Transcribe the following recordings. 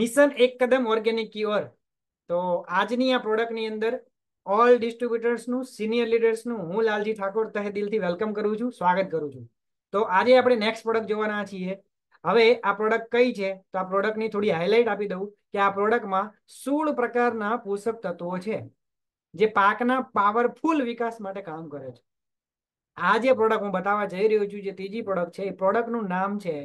mission એક કદમ organic cure તો આજની આ પ્રોડક્ટની અંદર ઓલ ડિસ્ટ્રીબ્યુટર્સનું સિનિયર લીડર્સનું હું લાલજી ઠાકોર તહે દિલથી વેલકમ કરું છું સ્વાગત કરું છું તો આજે આપણે નેક્સ્ટ પ્રોડક્ટ જોવાના છીએ હવે આ પ્રોડક્ટ કઈ છે તો આ પ્રોડક્ટની થોડી હાઇલાઇટ આપી દઉં કે આ પ્રોડક્ટમાં સોળ પ્રકારના પોષક તત્વો છે જે પાકના પાવરફુલ વિકાસ માટે કામ કરે છે આ જે પ્રોડક્ટ હું બતાવવા જઈ રહ્યો છું જે ત્રીજી પ્રોડક્ટ છે એ પ્રોડક્ટનું નામ છે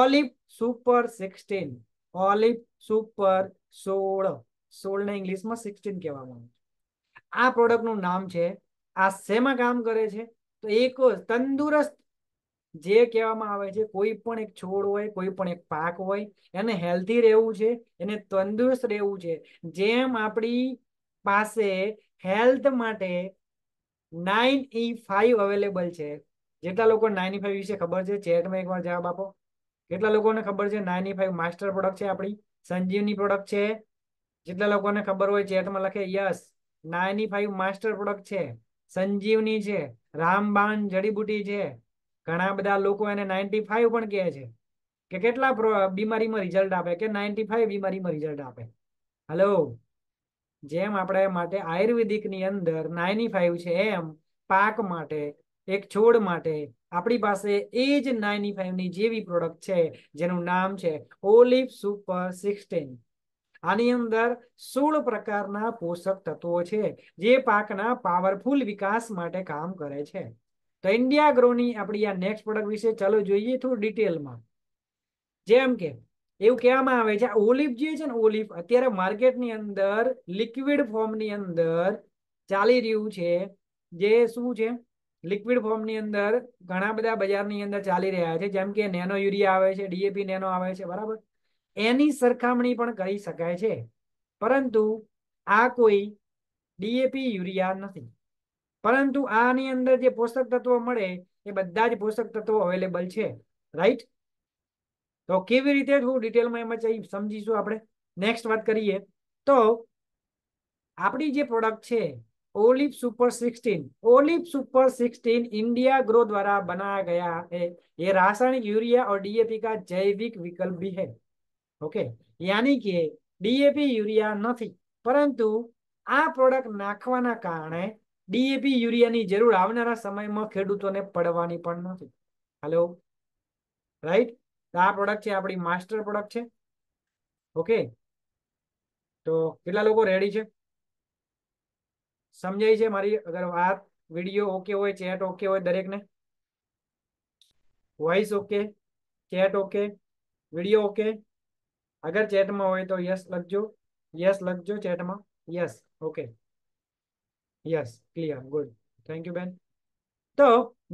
olive super sixteen olive super સોળ સોળને ઇંગ્લિશમાં સિક્સટીન કહેવામાં આવે આ પ્રોડક્ટનું નામ છે આ શેમાં કામ કરે છે તો એક તંદુરસ્ત જે કહેવામાં આવે છે કોઈ પણ એક છોડ હોય કોઈ પણ એક પાક હોય એને હેલ્ધી રહેવું છે એને તંદુરસ્ત રહેવું છે જેમ આપણી પાસે હેલ્થ માટે નાઇન ઈ ફાઈવ અવેલેબલ છે જેટલા લોકો નાઇન ઈ ફાઈવ વિશે ખબર છે ચેટમાં એકવાર જવાબ આપો કેટલા લોકોને ખબર છે નાઇન્ટી ફાઈવ માસ્ટર પ્રોડક્ટ છે આપણી સંજીવની પ્રોડક્ટ છે જેટલા લોકોને ખબર હોય ચેટમાં લખે yes ninety five master product છે સંજીવની છે રામબાણ જડીબુટી છે ઘણા બધા લોકો એને નાઇન્ટી ફાઈવ પણ કહે છે કે કેટલા બીમારીમાં રિઝલ્ટ આપે કે નાઇન્ટી ફાઈવ બીમારીમાં રિઝલ્ટ આપે હલો જેમ આપણે માટે આયુર્વેદિકની અંદર નાઇન્ટી ફાઈવ છે એમ પાક માટે એક છોડ માટે આપણી પાસે એ જ નાઇન્ટી ફાઈવની જેવી પ્રોડક્ટ છે જેનું નામ છે ઓલિવ સુપર સિક્સટીન આની અંદર સોળ પ્રકારના પોષક તત્વો છે જે પાકના પાવરફુલ વિકાસ માટે કામ કરે છે તો ઇન્ડિયા ગ્રોની આપણી આ નેક્સ્ટ પ્રોડક્ટ વિશે ચાલો જોઈએ થોડું ડિટેલમાં જેમ કે એવું કહેવામાં આવે છે ઓલિવ જે છે ને ઓલિવ અત્યારે માર્કેટની અંદર લિક્વિડ ફોર્મની અંદર ચાલી રહ્યું છે જે શું છે લિક્વિડ ફોર્મની અંદર ઘણા બધા બજારની અંદર ચાલી રહ્યા છે જેમ કે નેનો યુરિયા આવે છે ડીએપી નેનો આવે છે બરાબર એની સરખામણી પણ કરી શકાય છે પરંતુ આ કોઈ ડીએપી યુરિયા નથી પરંતુ આની અંદર જે પોષક તત્વો મળે એ બધા જ પોષક તત્વો અવેલેબલ છે રાઈટ તો કેવી રીતે હું ડિટેલમાં એમાં સમજીશું આપણે નેક્સ્ટ વાત કરીએ તો આપણી જે પ્રોડક્ટ છે olive super sixteen olive super sixteen India grow द्वारा बनाया गया है ये रासायनिक यूरिया और डीएपी का जैविक विकल्प भी है ઓકે યાની કે ડીએપી યુરિયા નથી પરંતુ આ પ્રોડક્ટ નાખવાના કારણે ડીએપી યુરિયાની જરૂર આવનારા સમયમાં ખેડૂતોને પડવાની પણ નથી હેલો રાઈટ તો આ પ્રોડક્ટ છે આપણી માસ્ટર પ્રોડક્ટ છે ઓકે તો કેટલા લોકો રેડી છે સમજાય છે મારી અગર વાત વિડીયો ઓકે હોય ચેટ ઓકે હોય દરેકને voice okay chat okay video okay અગર ચેટમાં હોય તો યસ લખજો યસ લખજો ચેટમાં yes okay yes clear good thank you બેન તો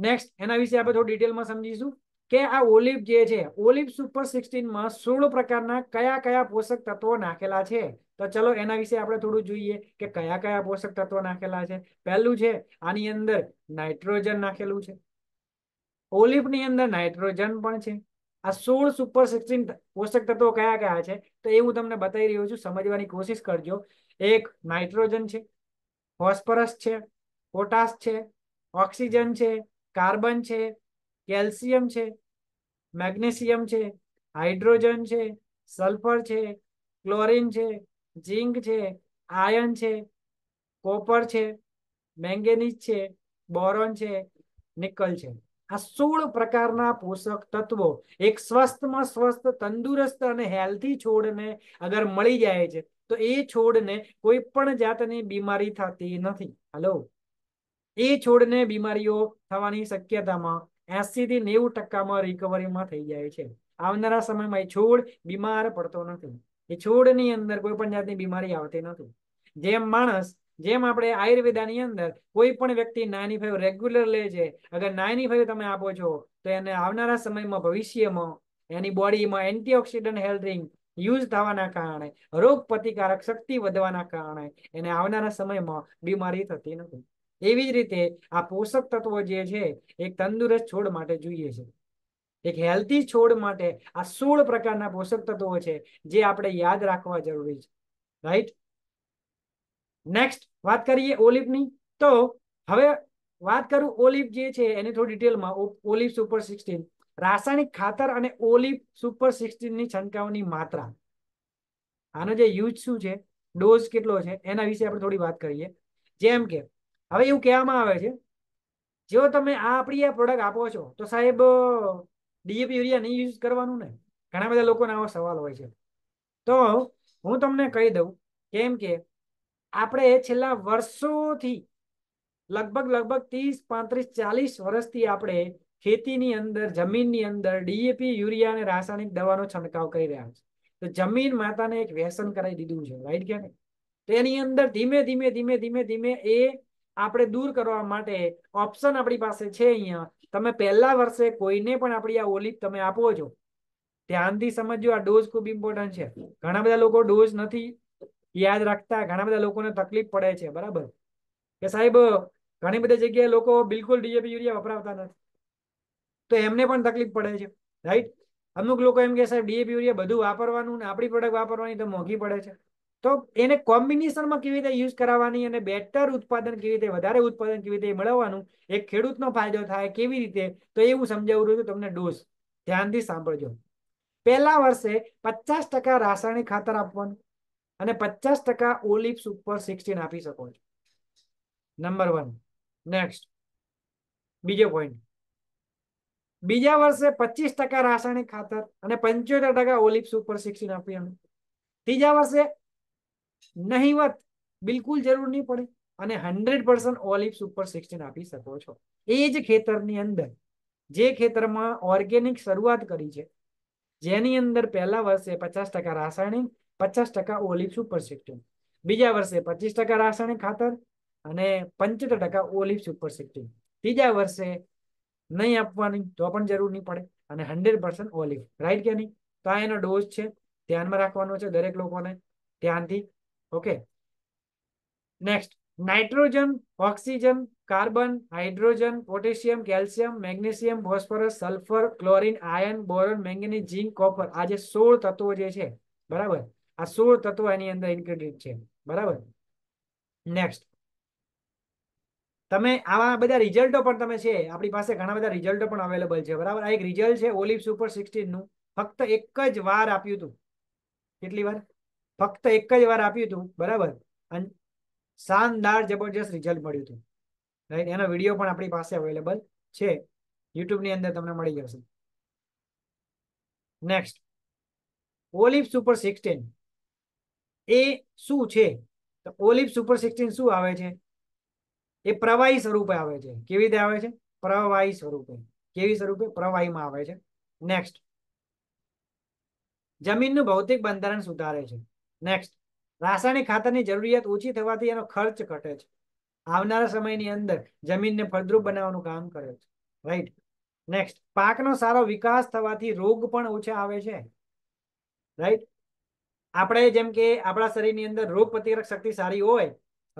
નેક્સ્ટ એના વિશે આપણે થોડું ડિટેલમાં સમજીશું કે આ ઓલિવ જે છે ઓલિવ સુપર સિક્સટીનમાં સોળ પ્રકારના કયા કયા પોષક તત્વો નાખેલા છે તો ચલો એના વિશે આપણે થોડું જોઈએ કે કયા કયા પોષક તત્વો નાખેલા છે પહેલું છે આની અંદર નાઇટ્રોજન નાખેલું છે ઓલિફની અંદર નાઇટ્રોજન પણ છે આ સોળ સુપર સિક્સટીન પોષક તત્વો કયા કયા છે તો એ હું તમને બતાવી રહ્યો છું સમજવાની કોશિશ કરજો એક નાઇટ્રોજન છે ફોસ્ફરસ છે પોટાશ છે ઓક્સિજન છે કાર્બન છે કેલ્શિયમ છે મેગ્નેશિયમ છે હાઇડ્રોજન છે સલ્ફર છે ક્લોરિન છે ઝીંક છે આયર્ન છે કોપર છે મેંગેનીઝ છે બોરોન છે નિકલ છે આ સોળ પ્રકારના પોષક તત્વો એક સ્વસ્થમાં સ્વસ્થ તંદુરસ્ત અને હેલ્ધી છોડને અગર મળી જાય છે તો એ છોડને કોઈ પણ જાતની બીમારી થતી નથી હલો એ છોડને બીમારીઓ થવાની શક્યતામાં એસી થી નેવું ટકામાં રિકવરીમાં થઈ જાય છે આવનારા સમયમાં એ છોડ બીમાર પડતો નથી એ છોડની અંદર કોઈ પણ જાતની બીમારી આવતી નથી જેમ માણસ જેમ આપણે આયુર્વેદાની અંદર કોઈ પણ વ્યક્તિ નાની ફાઈવ રેગ્યુલર લે છે અગર નાની ફાઈવ તમે આપો છો તો એને આવનારા સમયમાં ભવિષ્યમાં એની બોડીમાં એન્ટીઓક્સિડન્ટ હેલ્થિંગ યુઝ થવાના કારણે રોગ પ્રતિકારક શક્તિ વધવાના કારણે એને આવનારા સમયમાં બીમારી થતી નથી એવી જ રીતે આ પોષક તત્વો જે છે એક તંદુરસ્ત છોડ માટે જોઈએ છે એક હેલ્ધી છોડ માટે આ સોળ પ્રકારના પોષક તત્વો છે જે આપણે યાદ રાખવા જરૂરી છે રાઈટ નેક્સ્ટ વાત કરીએ ઓલિફની તો હવે વાત કરું ઓલિવ જે છે એની થોડી ડિટેલમાં ઓલિફ સુપર સિક્સટીન રાસાયણિક ખાતર અને ઓલિવ સુપર સિક્સટીનની છંટકાવની માત્રા આનો જે યુઝ શું છે ડોઝ કેટલો છે એના વિશે આપણે થોડી વાત કરીએ જેમ કે હવે એવું કહેવામાં આવે છે જો તમે આ આપણી આ પ્રોડક્ટ આપો છો તો સાહેબ ડીએપી યુરિયા નહીં યુઝ કરવાનું ને ઘણા બધા લોકોને આવો સવાલ હોય છે તો હું તમને કહી દઉં કેમ કે આપણે છેલ્લા વર્ષોથી લગભગ લગભગ ત્રીસ પાંત્રીસ ચાલીસ વર્ષથી આપણે ખેતીની અંદર જમીનની અંદર ડીએપી યુરિયા અને રાસાયણિક દવાનો છંટકાવ કરી રહ્યા છે તો જમીન માતાને એક વ્યસન કરાવી દીધું છે રાઈટ ક્યાં નહીં તો એની અંદર ધીમે ધીમે ધીમે ધીમે ધીમે એ આપણે દૂર કરવા માટે ઓપ્શન આપણી પાસે છે અહીંયા તમે પહેલા વર્ષે કોઈને પણ આપણી આ ઓલિપ તમે આપો છો ધ્યાનથી સમજો આ ડોઝ ખૂબ ઇમ્પોર્ટન્ટ છે ઘણા બધા લોકો ડોઝ નથી યાદ રાખતા ઘણા બધા લોકોને તકલીફ પડે છે બરાબર કે સાહેબ ઘણી બધી જગ્યાએ લોકો બિલકુલ ડીએપી યુરિયા વપરાવતા નથી તો એમને પણ તકલીફ પડે છે રાઈટ અમુક લોકો એમ કે સાહેબ ડીએપી યુરિયા બધું વાપરવાનું ને આપણી પ્રોડક્ટ વાપરવાની તો મોંઘી પડે છે તો એને કોમ્બિનેશનમાં કેવી રીતે યુઝ કરાવવાની અને બેટર ઉત્પાદન કેવી રીતે વધારે ઉત્પાદન કેવી રીતે મેળવવાનું એ ખેડૂતનો ફાયદો થાય કેવી રીતે તો એ હું સમજાવું છું તમને ડોઝ ધ્યાનથી સાંભળજો પહેલા વર્ષે પચાસ ટકા રાસાયણિક ખાતર આપવાનું અને પચાસ ટકા ઓલિપ ઉપર સિક્સટીન આપી શકો છો નંબર વન નેક્સ્ટ બીજો પોઈન્ટ બીજા વર્ષે પચીસ ટકા રાસાયણિક ખાતર અને પંચોતેર ટકા ઓલિપ ઉપર સિક્સટીન આપવાનું ત્રીજા વર્ષે નહીવત બિલકુલ જરૂર નહીં પડે અને હંડ્રેડ પર્સન્ટ ઓલિવ્સ ઉપર સિક્સટીન આપી શકો છો એ જ ખેતરની અંદર જે ખેતરમાં ઓર્ગેનિક શરૂઆત કરી છે જેની અંદર પહેલા વર્ષે પચાસ ટકા રાસાયણિક પચાસ ટકા ઓલિપ સુપર સિક્સટીન બીજા વર્ષે પચીસ ટકા રાસાયણિક ખાતર અને પંચોતેર ટકા ઓલિપ સુપર સિક્સટીન ત્રીજા વર્ષે નહીં આપવાની તો પણ જરૂર નહીં પડે અને હંડ્રેડ પર્સન્ટ ઓલિવ રાઈટ કે નહીં તો આ એનો ડોઝ છે ધ્યાનમાં રાખવાનો છે દરેક લોકોને ત્યાંથી okay next nitrogen oxygen carbon hydrogen potassium calcium magnesium phosphorus sulphur chlorine iron boron manganese zinc copper આ જે સોળ તત્વો જે છે બરાબર આ સોળ તત્વો એની અંદર ઇન્ક્લુડેડ છે બરાબર નેક્સ્ટ તમે આવા બધા રિઝલ્ટો પણ તમે છે આપણી પાસે ઘણા બધા રિઝલ્ટો પણ અવેલેબલ છે બરાબર આ એક રિઝલ્ટ છે ઓલિવ સુપર સિક્સટીનનું ફક્ત એક જ વાર આપ્યું હતું કેટલી વાર ફક્ત એક જ વાર આપ્યું હતું બરાબર અને શાનદાર જબરજસ્ત રિઝલ્ટ મળ્યું હતું રાઈટ એનો વિડીયો પણ આપણી પાસે અવેલેબલ છે યુટ્યુબની અંદર તમને મળી જશે નેક્સ્ટ ઓલિવ સુપર સિક્સટીન એ શું છે તો ઓલિવ સુપર સિક્સટીન શું આવે છે એ પ્રવાહી સ્વરૂપે આવે છે કેવી રીતે આવે છે પ્રવાહી સ્વરૂપે કેવી સ્વરૂપે પ્રવાહીમાં આવે છે નેક્સ્ટ જમીનનું ભૌતિક બંધારણ સુધારે છે નેક્સ્ટ રાસાયણિક ખાતરની જરૂરિયાત ઓછી થવાથી એનો ખર્ચ ઘટે છે આવનારા સમયની અંદર જમીનને ફળદ્રુપ બનાવવાનું કામ કરે છે રાઈટ નેક્સ્ટ પાકનો સારો વિકાસ થવાથી રોગ પણ ઓછા આવે છે રાઈટ આપણે જેમ કે આપણા શરીરની અંદર રોગ પ્રતિકારક શક્તિ સારી હોય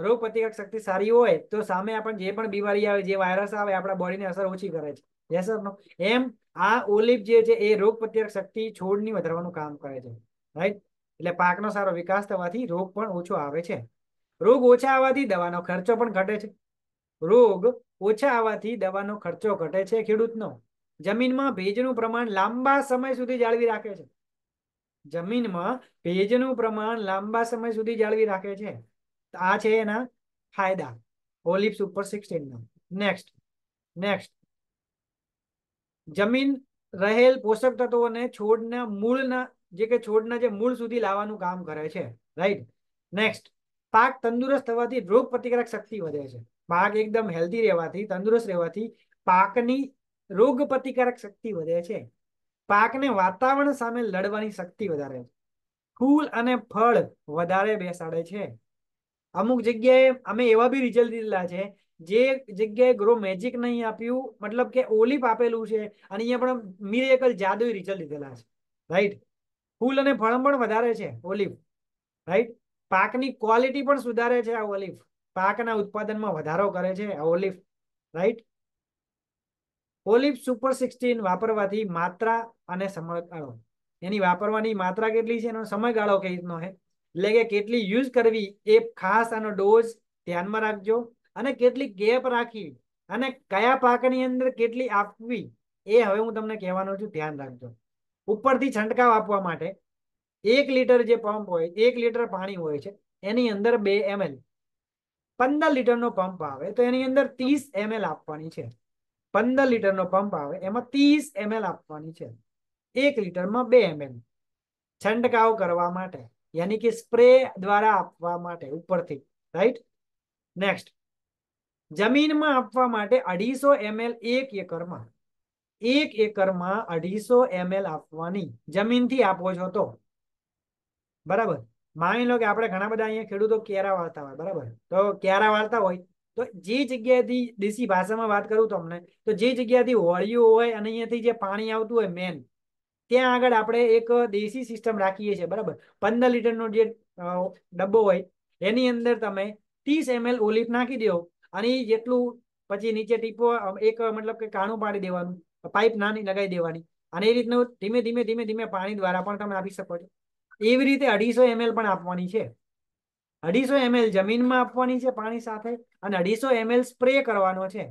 રોગ પ્રતિકારક શક્તિ સારી હોય તો સામે આપણને જે પણ બીમારી આવે જે વાયરસ આવે આપણા બોડીને અસર ઓછી કરે છે યસ એમ આ ઓલિવ જે છે એ રોગ પ્રતિકારક શક્તિ છોડની વધારવાનું કામ કરે છે રાઈટ એટલે પાકનો સારો વિકાસ થવાથી રોગ પણ ઓછો આવે છે રોગ ઓછા આવવાથી દવાનો ખર્ચો પણ ઘટે છે રોગ ઓછા આવવાથી દવાનો ખર્ચો ઘટે છે ખેડૂતનો જમીનમાં ભેજનું પ્રમાણ લાંબા સમય સુધી જાળવી રાખે છે જમીનમાં ભેજનું પ્રમાણ લાંબા સમય સુધી જાળવી રાખે છે આ છે એના ફાયદા ઓલિપ્સ ઉપર સિક્સટીન નેક્સ્ટ નેક્સ્ટ જમીન રહેલ પોષક તત્વોને છોડના મૂળના જે કે છોડના જે મૂળ સુધી લાવવાનું કામ કરે છે રાઈટ નેક્સ્ટ પાક તંદુરસ્ત થવાથી રોગ પ્રતિકારક શક્તિ વધે છે પાક એકદમ હેલ્ધી રહેવાથી તંદુરસ્ત રહેવાથી પાકની રોગ પ્રતિકારક શક્તિ વધે છે પાકને વાતાવરણ સામે લડવાની શક્તિ વધારે છે ફૂલ અને ફળ વધારે બેસાડે છે અમુક જગ્યાએ અમે એવા બી રિઝલ્ટ લીધેલા છે જે જગ્યાએ ગ્રો મેજિક નહીં આપ્યું મતલબ કે ઓલિપ આપેલું છે અને અહીંયા પણ મિરેકલ જાદુઈ રિઝલ્ટ લીધેલા છે રાઈટ ફૂલ અને ફળ પણ વધારે છે ઓલિવ રાઈટ પાકની ક્વોલિટી પણ સુધારે છે આ ઓલિવ પાકના ઉત્પાદનમાં વધારો કરે છે આ olive right olive super sixteen વાપરવાથી માત્રા અને સમયગાળો એની વાપરવાની માત્રા કેટલી છે એનો સમયગાળો કઈ રીતનો છે એટલે કે કેટલી યુઝ કરવી એ ખાસ આનો ડોઝ ધ્યાનમાં રાખજો અને કેટલી ગેપ રાખી અને કયા પાકની અંદર કેટલી આપવી એ હવે હું તમને કહેવાનું છું ધ્યાન રાખજો ઉપરથી છંટકાવ આપવા માટે એક લીટર જે પંપ હોય એક લીટર પાણી હોય છે એની અંદર બે એમએલ પંદર લીટરનો પંપ આવે તો એની અંદર ત્રીસ એમએલ આપવાની છે પંદર લીટરનો પંપ આવે એમાં ત્રીસ એમએલ આપવાની છે એક લીટરમાં બે એમએલ છંટકાવ કરવા માટે યાની કે સ્પ્રે દ્વારા આપવા માટે ઉપરથી રાઈટ નેક્સ્ટ જમીનમાં આપવા માટે અઢીસો એમએલ એક એકરમાં એક એકરમાં અઢીસો એમએલ આપવાની જમીનથી આપવો છો તો બરાબર માની લો કે આપણે ઘણા બધા અહીંયા ખેડૂતો કેરા વાળતા હોય બરાબર તો કેરા વાળતા હોય તો જે જગ્યાથી દેશી ભાષામાં વાત કરું તમને તો જે જગ્યાથી હોળિયું હોય અને અહીંયાથી જે પાણી આવતું હોય મેન ત્યાં આગળ આપણે એક દેશી સિસ્ટમ રાખીએ છીએ બરાબર પંદર લીટરનો જે ડબ્બો હોય એની અંદર તમે ત્રીસ એમએલ ઓલિફ નાખી દો અને જેટલું પછી નીચે ટીપો એક મતલબ કે કાણું પાડી દેવાનું પાઇપ નાની લગાવી દેવાની અને એ રીતનું ધીમે ધીમે ધીમે ધીમે પાણી દ્વારા પણ તમે આપી શકો છો એવી રીતે અઢીસો એમએલ પણ આપવાની છે અઢીસો એમએલ જમીનમાં આપવાની છે પાણી સાથે અને અઢીસો એમએલ સ્પ્રે કરવાનો છે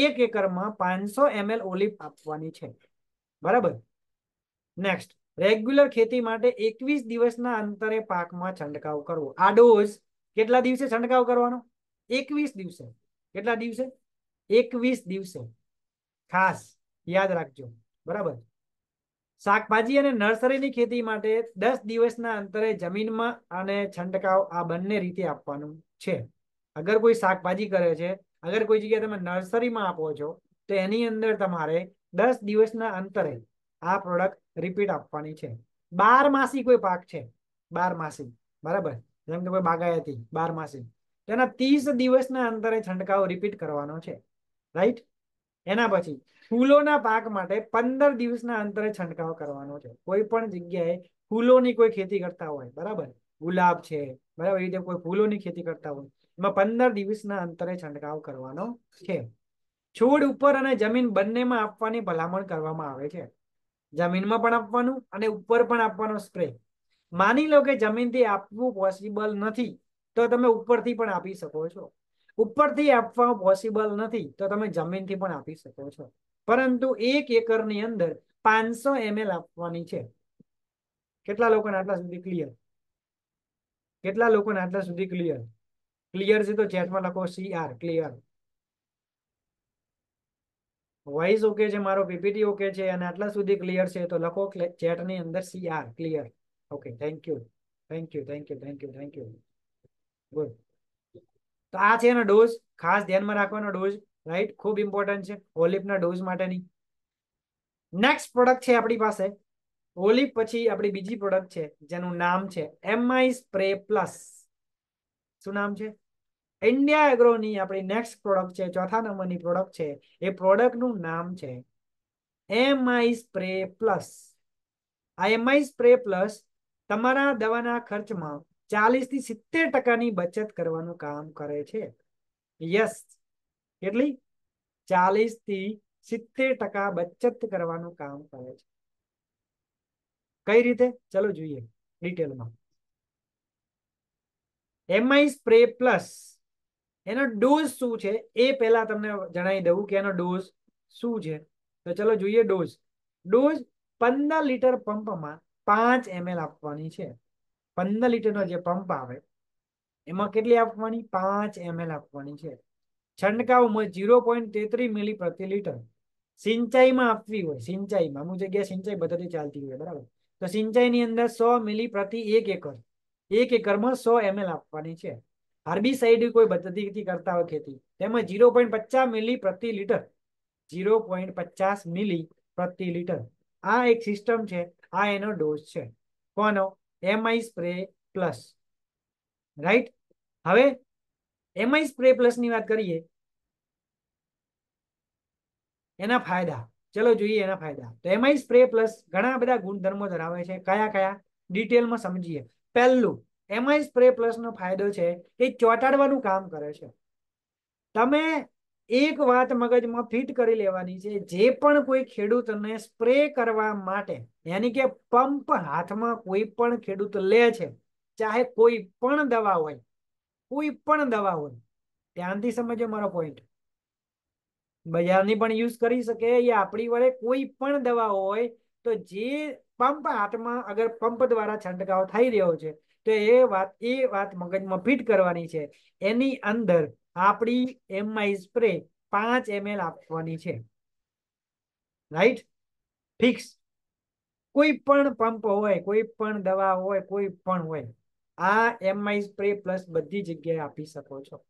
એક એકરમાં પાંચસો એમએલ ઓલિવ આપવાની છે બરાબર નેક્સ્ટ રેગ્યુલર ખેતી માટે એકવીસ દિવસના અંતરે પાકમાં છંટકાવ કરવો આ ડોઝ કેટલા દિવસે છંટકાવ કરવાનો એકવીસ દિવસે કેટલા દિવસે એકવીસ દિવસે ખાસ યાદ રાખજો બરાબર શાકભાજી અને નર્સરીની ખેતી માટે દસ દિવસના અંતરે જમીનમાં અને છંટકાવ આ બંને રીતે આપવાનું છે અગર કોઈ શાકભાજી કરે છે અગર કોઈ જગ્યાએ તમે નર્સરીમાં આપો છો તો એની અંદર તમારે દસ દિવસના અંતરે આ પ્રોડક્ટ રિપીટ આપવાની છે બાર માસી કોઈ પાક છે બાર માસી બરાબર જેમ કે કોઈ બાગાયતી બાર માસી તેના ત્રીસ દિવસના અંતરે છંટકાવ રિપીટ કરવાનો છે રાઈટ એના પછી ફૂલોના પાક માટે પંદર દિવસના અંતરે છંટકાવ કરવાનો છે કોઈ પણ જગ્યાએ ફૂલોની કોઈ ખેતી કરતા હોય બરાબર ગુલાબ છે બરાબર એ કોઈ ફૂલોની ખેતી કરતા હોય એમાં પંદર દિવસના અંતરે છંટકાવ કરવાનો છે છોડ ઉપર અને જમીન બંનેમાં આપવાની ભલામણ કરવામાં આવે છે જમીનમાં પણ આપવાનું અને ઉપર પણ આપવાનો સ્પ્રે માની લો કે જમીનથી આપવું પોસિબલ નથી તો તમે ઉપરથી પણ આપી શકો છો ઉપરથી આપવા પોસિબલ નથી તો તમે જમીનથી પણ આપી શકો છો પરંતુ એક એકરની અંદર પાંચસો એમએલ આપવાની છે કેટલા લોકોને આટલા સુધી ક્લિયર કેટલા લોકોને આટલા સુધી ક્લિયર ક્લિયર છે તો ચેટમાં લખો સીઆર ક્લિયર વોઇસ ઓકે છે મારો પીપીટી ઓકે છે અને આટલા સુધી ક્લિયર છે તો લખો ચેટની અંદર CR clear okay thank you thank you thank you thank you thank you good તો આ છે એનો ડોઝ ખાસ ધ્યાનમાં રાખવાનો ડોઝ રાઈટ ખૂબ ઇમ્પોર્ટન્ટ છે ઓલિપના ડોઝ માટેની નેક્સ્ટ પ્રોડક્ટ છે આપણી પાસે ઓલિપ પછી આપણી બીજી પ્રોડક્ટ છે જેનું નામ છે એમઆઈ સ્પ્રે પ્લસ શું નામ છે ઇન્ડિયા એગ્રોની આપણી નેક્સ્ટ પ્રોડક્ટ છે ચોથા નંબરની પ્રોડક્ટ છે એ પ્રોડક્ટનું નામ છે એમઆઈ સ્પ્રે પ્લસ આ એમઆઈ સ્પ્રે પ્લસ તમારા દવાના ખર્ચમાં ચાલીસ થી સિત્તેર ટકાની બચત કરવાનું કામ કરે છે યસ કેટલી ચાલીસ થી સિત્તેર ટકા બચત કરવાનું કામ કરે છે કઈ રીતે ચલો જોઈએ ડિટેલમાં એમઆઈ સ્પ્રે પ્લસ એનો ડોઝ શું છે એ પહેલા તમને જણાવી દઉં કે એનો ડોઝ શું છે તો ચલો જોઈએ ડોઝ ડોઝ પંદર લીટર પંપમાં પાંચ એમએલ આપવાની છે પંદર લીટરનો જે પંપ આવે એમાં કેટલી આપવાની પાંચ એમએલ આપવાની છે છંટકાવમાં જીરો પોઈન્ટ તેત્રીસ મિલી પ્રતિ લીટર સિંચાઈમાં આપવી હોય સિંચાઈમાં અમુક જગ્યાએ સિંચાઈ પદ્ધતિ ચાલતી હોય બરાબર તો સિંચાઈની અંદર સો મિલી પ્રતિ એક એકર એક એકરમાં સો એમએલ આપવાની છે હાર્બિસાઇડ કોઈ પદ્ધતિથી કરતા હોય ખેતી તેમાં ઝીરો પોઈન્ટ પચાસ મિલી પ્રતિ લીટર ઝીરો પોઈન્ટ પચાસ મિલી પ્રતિ લીટર આ એક સિસ્ટમ છે આ એનો ડોઝ છે કોનો એમઆઈ સ્પ્રે પ્લસ રાઈટ હવે એમઆઈ સ્પ્રે પ્લસ ની વાત કરીએ એના ફાયદા ચલો જોઈએ એના ફાયદા તો એમઆઈ સ્પ્રે પ્લસ ઘણા બધા ગુણધર્મો ધરાવે છે કયા કયા ડિટેલમાં સમજીએ પહેલું એમઆઈ સ્પ્રે પ્લસ નો ફાયદો છે એ ચોંટાડવાનું કામ કરે છે તમે એક વાત મગજમાં ફિટ કરી લેવાની છે જે પણ કોઈ ખેડૂતને સ્પ્રે કરવા માટે યાની કે પંપ હાથમાં કોઈ પણ ખેડૂત લે છે ચાહે કોઈ પણ દવા હોય કોઈ પણ દવા હોય ધ્યાનથી સમજો મારો પોઈન્ટ બજારની પણ યુઝ કરી શકે એ આપણી વડે કોઈ પણ દવા હોય તો જે પંપ હાથમાં અગર પંપ દ્વારા છંટકાવ થઈ રહ્યો છે તો એ વાત એ વાત મગજમાં ફિટ કરવાની છે એની અંદર આપણી એમઆઈ સ્પ્રે પાંચ એમએલ આપવાની છે રાઈટ ફિક્સ કોઈ પણ પંપ હોય કોઈ પણ દવા હોય કોઈ પણ હોય આ એમઆઈ સ્પ્રે પ્લસ બધી જગ્યાએ આપી શકો છો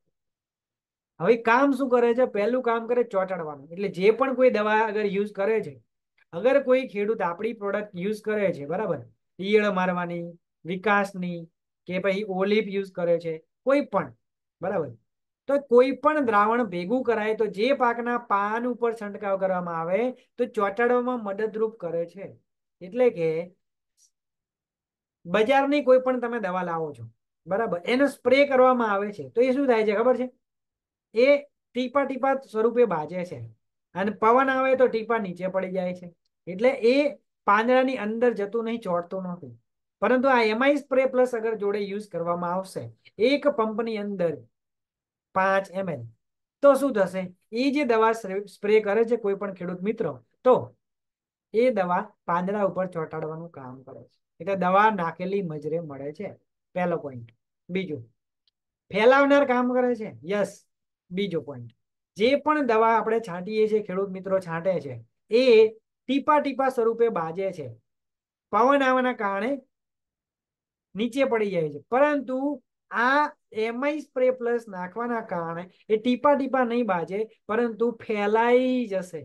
હવે કામ શું કરે છે પહેલું કામ કરે ચોંટાડવાનું એટલે જે પણ કોઈ દવા અગર યુઝ કરે છે અગર કોઈ ખેડૂત આપણી પ્રોડક્ટ યુઝ કરે છે બરાબર ઈયળ મારવાની વિકાસની કે પછી ઓલિપ યુઝ કરે છે કોઈ પણ બરાબર તો કોઈ પણ દ્રાવણ ભેગું કરાય તો જે પાકના પાન ઉપર છંટકાવ કરવામાં આવે તો ચોટાડવામાં મદદરૂપ કરે છે એટલે કે બજારની કોઈ પણ તમે દવા લાવો છો બરાબર એનો સ્પ્રે કરવામાં આવે છે તો એ શું થાય છે ખબર છે એ ટીપા ટીપા સ્વરૂપે બાજે છે અને પવન આવે તો ટીપા નીચે પડી જાય છે એટલે એ પાંદડાની અંદર જતું નહીં ચોટતું નથી પરંતુ આ એમઆઈ સ્પ્રે પ્લસ અગર જોડે યુઝ કરવામાં આવશે એક પંપની અંદર પાંચ એમએલ તો શું થશે એ જે દવા સ્પ્રે કરે છે કોઈ પણ ખેડૂત મિત્રો તો એ દવા પાંદડા ઉપર ચોંટાડવાનું કામ કરે છે એટલે દવા નાખેલી મજરે મળે છે પહેલો પોઈન્ટ બીજું ફેલાવનાર કામ કરે છે યસ બીજો પોઈન્ટ જે પણ દવા આપણે છાંટીએ છીએ ખેડૂત મિત્રો છાંટે છે એ ટીપા ટીપા સ્વરૂપે બાજે છે પવન આવવાના કારણે નીચે પડી જાય છે પરંતુ આ એમાંય સ્પ્રે પ્લસ નાખવાના કારણે એ ટીપા ટીપા નહીં બાજે પરંતુ ફેલાઈ જશે